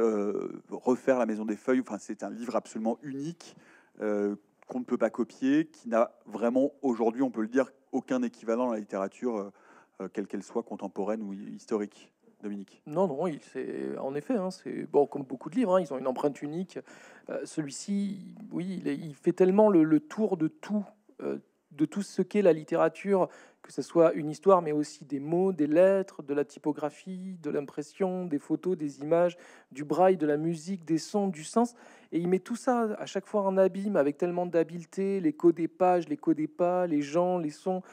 A: refaire la Maison des Feuilles, enfin, c'est un livre absolument unique qu'on ne peut pas copier, qui n'a vraiment aujourd'hui, on peut le dire, aucun équivalent dans la littérature euh, quelle
C: qu'elle soit, contemporaine ou historique Dominique Non, non, il, c'est en effet, hein, c'est bon comme beaucoup de livres, hein, ils ont une empreinte unique. Euh, celui-ci, oui, il, fait tellement le, tour de tout, euh, de tout ce qu'est la littérature, que ce soit une histoire, mais aussi des mots, des lettres, de la typographie, de l'impression, des photos, des images, du braille, de la musique, des sons, du sens. Et il met tout ça à chaque fois en abîme avec tellement d'habileté, les des pages, les codes des pas, les gens, les sons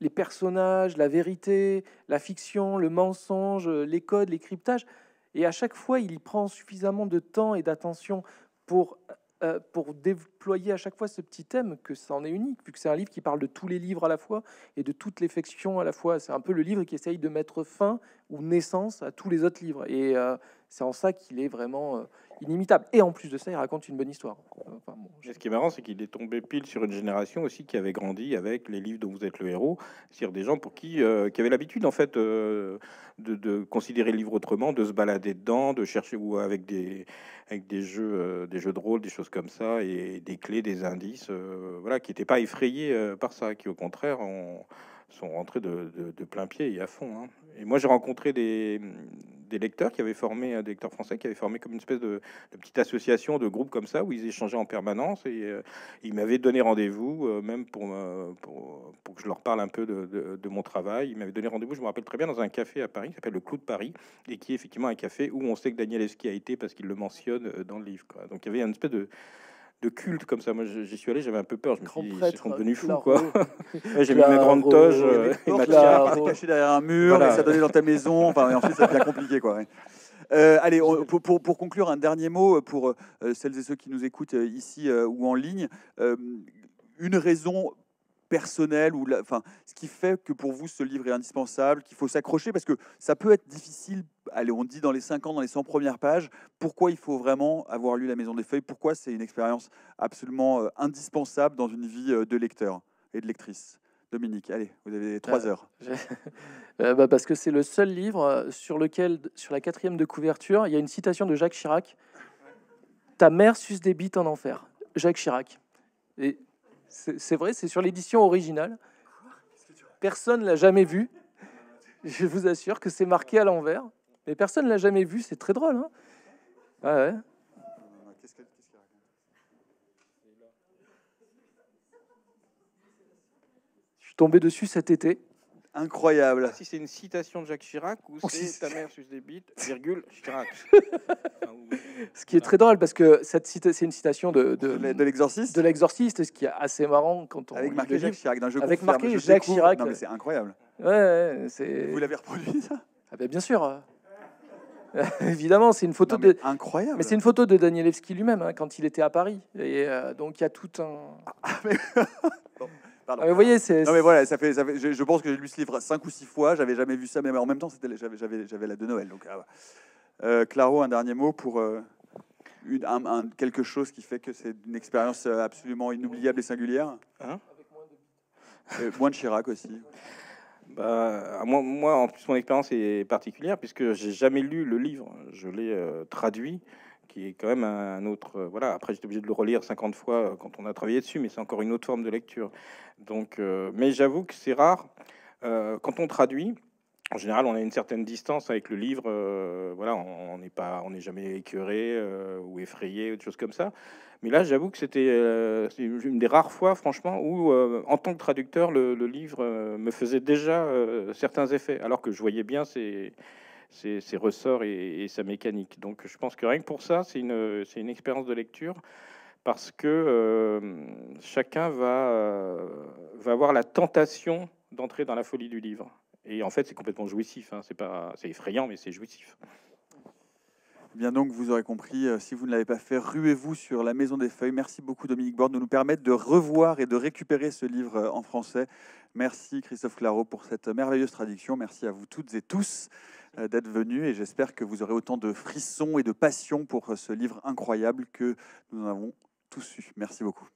C: les personnages, la vérité, la fiction, le mensonge, les codes, les cryptages. Et à chaque fois, il prend suffisamment de temps et d'attention pour, euh, euh, pour déployer à chaque fois ce petit thème que ça en est unique, vu que c'est un livre qui parle de tous les livres à la fois et de toutes les fictions à la fois. C'est un peu le livre qui essaye de mettre fin ou naissance à tous les autres livres. Et, euh, c'est en ça qu'il est vraiment euh, inimitable. Et en plus de ça, il raconte une bonne histoire.
B: Ce qui est marrant, c'est qu'il est tombé pile sur une génération aussi qui avait grandi avec les livres dont vous êtes le héros, c'est-à-dire des gens pour qui, euh, qui avaient l'habitude en fait euh, de, considérer le livre autrement, de se balader dedans, de chercher ou avec des avec des jeux, des jeux de rôle, des choses comme ça, et des clés, des indices, voilà, qui n'étaient pas effrayés par ça, qui au contraire sont rentrés de, plein pied et à fond. Hein. Et moi, j'ai rencontré des, des lecteurs qui avaient formé, euh, des lecteurs français qui avaient formé comme une espèce de, petite association, de groupe comme ça, où ils échangeaient en permanence. Et il euh, ils m'avaient donné rendez-vous, euh, même pour, pour, que je leur parle un peu de, de, mon travail. Ils m'avaient donné rendez-vous, je me rappelle très bien, dans un café à Paris, qui s'appelle le Clou de Paris, et qui est effectivement un café où on sait que Daniel Danielewski a été parce qu'il le mentionne dans le livre. Donc il y avait une espèce de de culte comme ça. Moi, j'y suis allé, j'avais un peu peur. Je me suis dit, ils sont quoi. J'ai mis ma grande toge et ma caché derrière un mur, ça donnait dans
A: ta maison. Enfin, ensuite, ça devient compliqué, quoi. Euh, allez, pour, pour, conclure, un dernier mot euh, pour euh, celles et ceux qui nous écoutent ici ou en ligne. une raison personnel ou la, enfin, ce qui fait que pour vous ce livre est indispensable, qu'il faut s'accrocher parce que ça peut être difficile. Allez, on dit dans les ans, dans les 100 premières pages, pourquoi il faut vraiment avoir lu La Maison des Feuilles, pourquoi c'est une expérience absolument euh, indispensable dans une
C: vie euh, de lecteur et de lectrice. Dominique, allez, vous avez euh, trois heures. Bah, parce que c'est le seul livre sur lequel, sur la quatrième de couverture, il y a une citation de Jacques Chirac Ta mère suce des bites en enfer. Jacques Chirac. Et c'est vrai, c'est sur l'édition originale. Personne ne l'a jamais vu. Je vous assure que c'est marqué à l'envers. Mais personne ne l'a jamais vu, c'est très drôle. Hein. Ah Je suis tombé dessus cet été.
B: Incroyable. Ah, si c'est une citation de Jacques Chirac ou c'est ta mère suce des bites, virgule Chirac. ce qui est très
C: drôle parce que cette cita... c'est une citation de de, l'exorciste. De l'exorciste, ce qui est assez marrant quand on avec marqué Jacques Chirac. d'un jeu avec marqué Jacques Chirac. Non mais c'est incroyable. Ouais, c'est. Vous l'avez reproduit ça ah, ben, bien sûr. Évidemment, c'est une photo de... incroyable. Mais c'est une photo de Danielewski lui-même hein, quand il était à Paris. Et euh, donc il y a tout un. Ah,
A: ah, vous voyez, c'est. voilà, ça fait, je, pense que j'ai lu ce livre cinq ou six fois. J'avais jamais vu ça, mais en même temps, c'était, j'avais, j'avais, la de Noël. Donc, ah, euh, Claro, un dernier mot pour euh, quelque chose qui fait que c'est une expérience euh, absolument inoubliable et singulière.
B: Hein moins de Chirac aussi. Bah, ah, moi, en plus, mon expérience est particulière puisque j'ai jamais lu le livre. Je l'ai traduit qui est quand même un autre. Euh, voilà, après, j'étais obligé de le relire 50 fois euh, quand on a travaillé dessus, mais c'est encore une autre forme de lecture. Donc, euh, mais j'avoue que c'est rare. quand on traduit, en général, on a une certaine distance avec le livre. voilà, on n'est pas, on n'est jamais écœuré ou effrayé, ou des choses comme ça. Mais là, j'avoue que c'était une des rares fois, franchement, où, en tant que traducteur, le, le livre me faisait déjà certains effets, alors que je voyais bien ces ses, ressorts et, sa mécanique. Donc je pense que rien que pour ça, c'est une, expérience de lecture parce que euh, chacun euh, va, avoir la tentation d'entrer dans la folie du livre. Et en fait, c'est complètement jouissif. Hein. C'est pas, c'est effrayant, mais c'est jouissif. Eh bien donc, vous aurez
A: compris, euh, si vous ne l'avez pas fait, ruez-vous sur La Maison des Feuilles. Merci beaucoup Dominique Borde de nous permettre de revoir et de récupérer ce livre en français. Merci Christophe Claro pour cette merveilleuse traduction. Merci à vous toutes et tous. Euh, d'être venu et j'espère que vous aurez autant de frissons et de passion pour euh, ce livre incroyable que nous en avons tous eu. Merci beaucoup.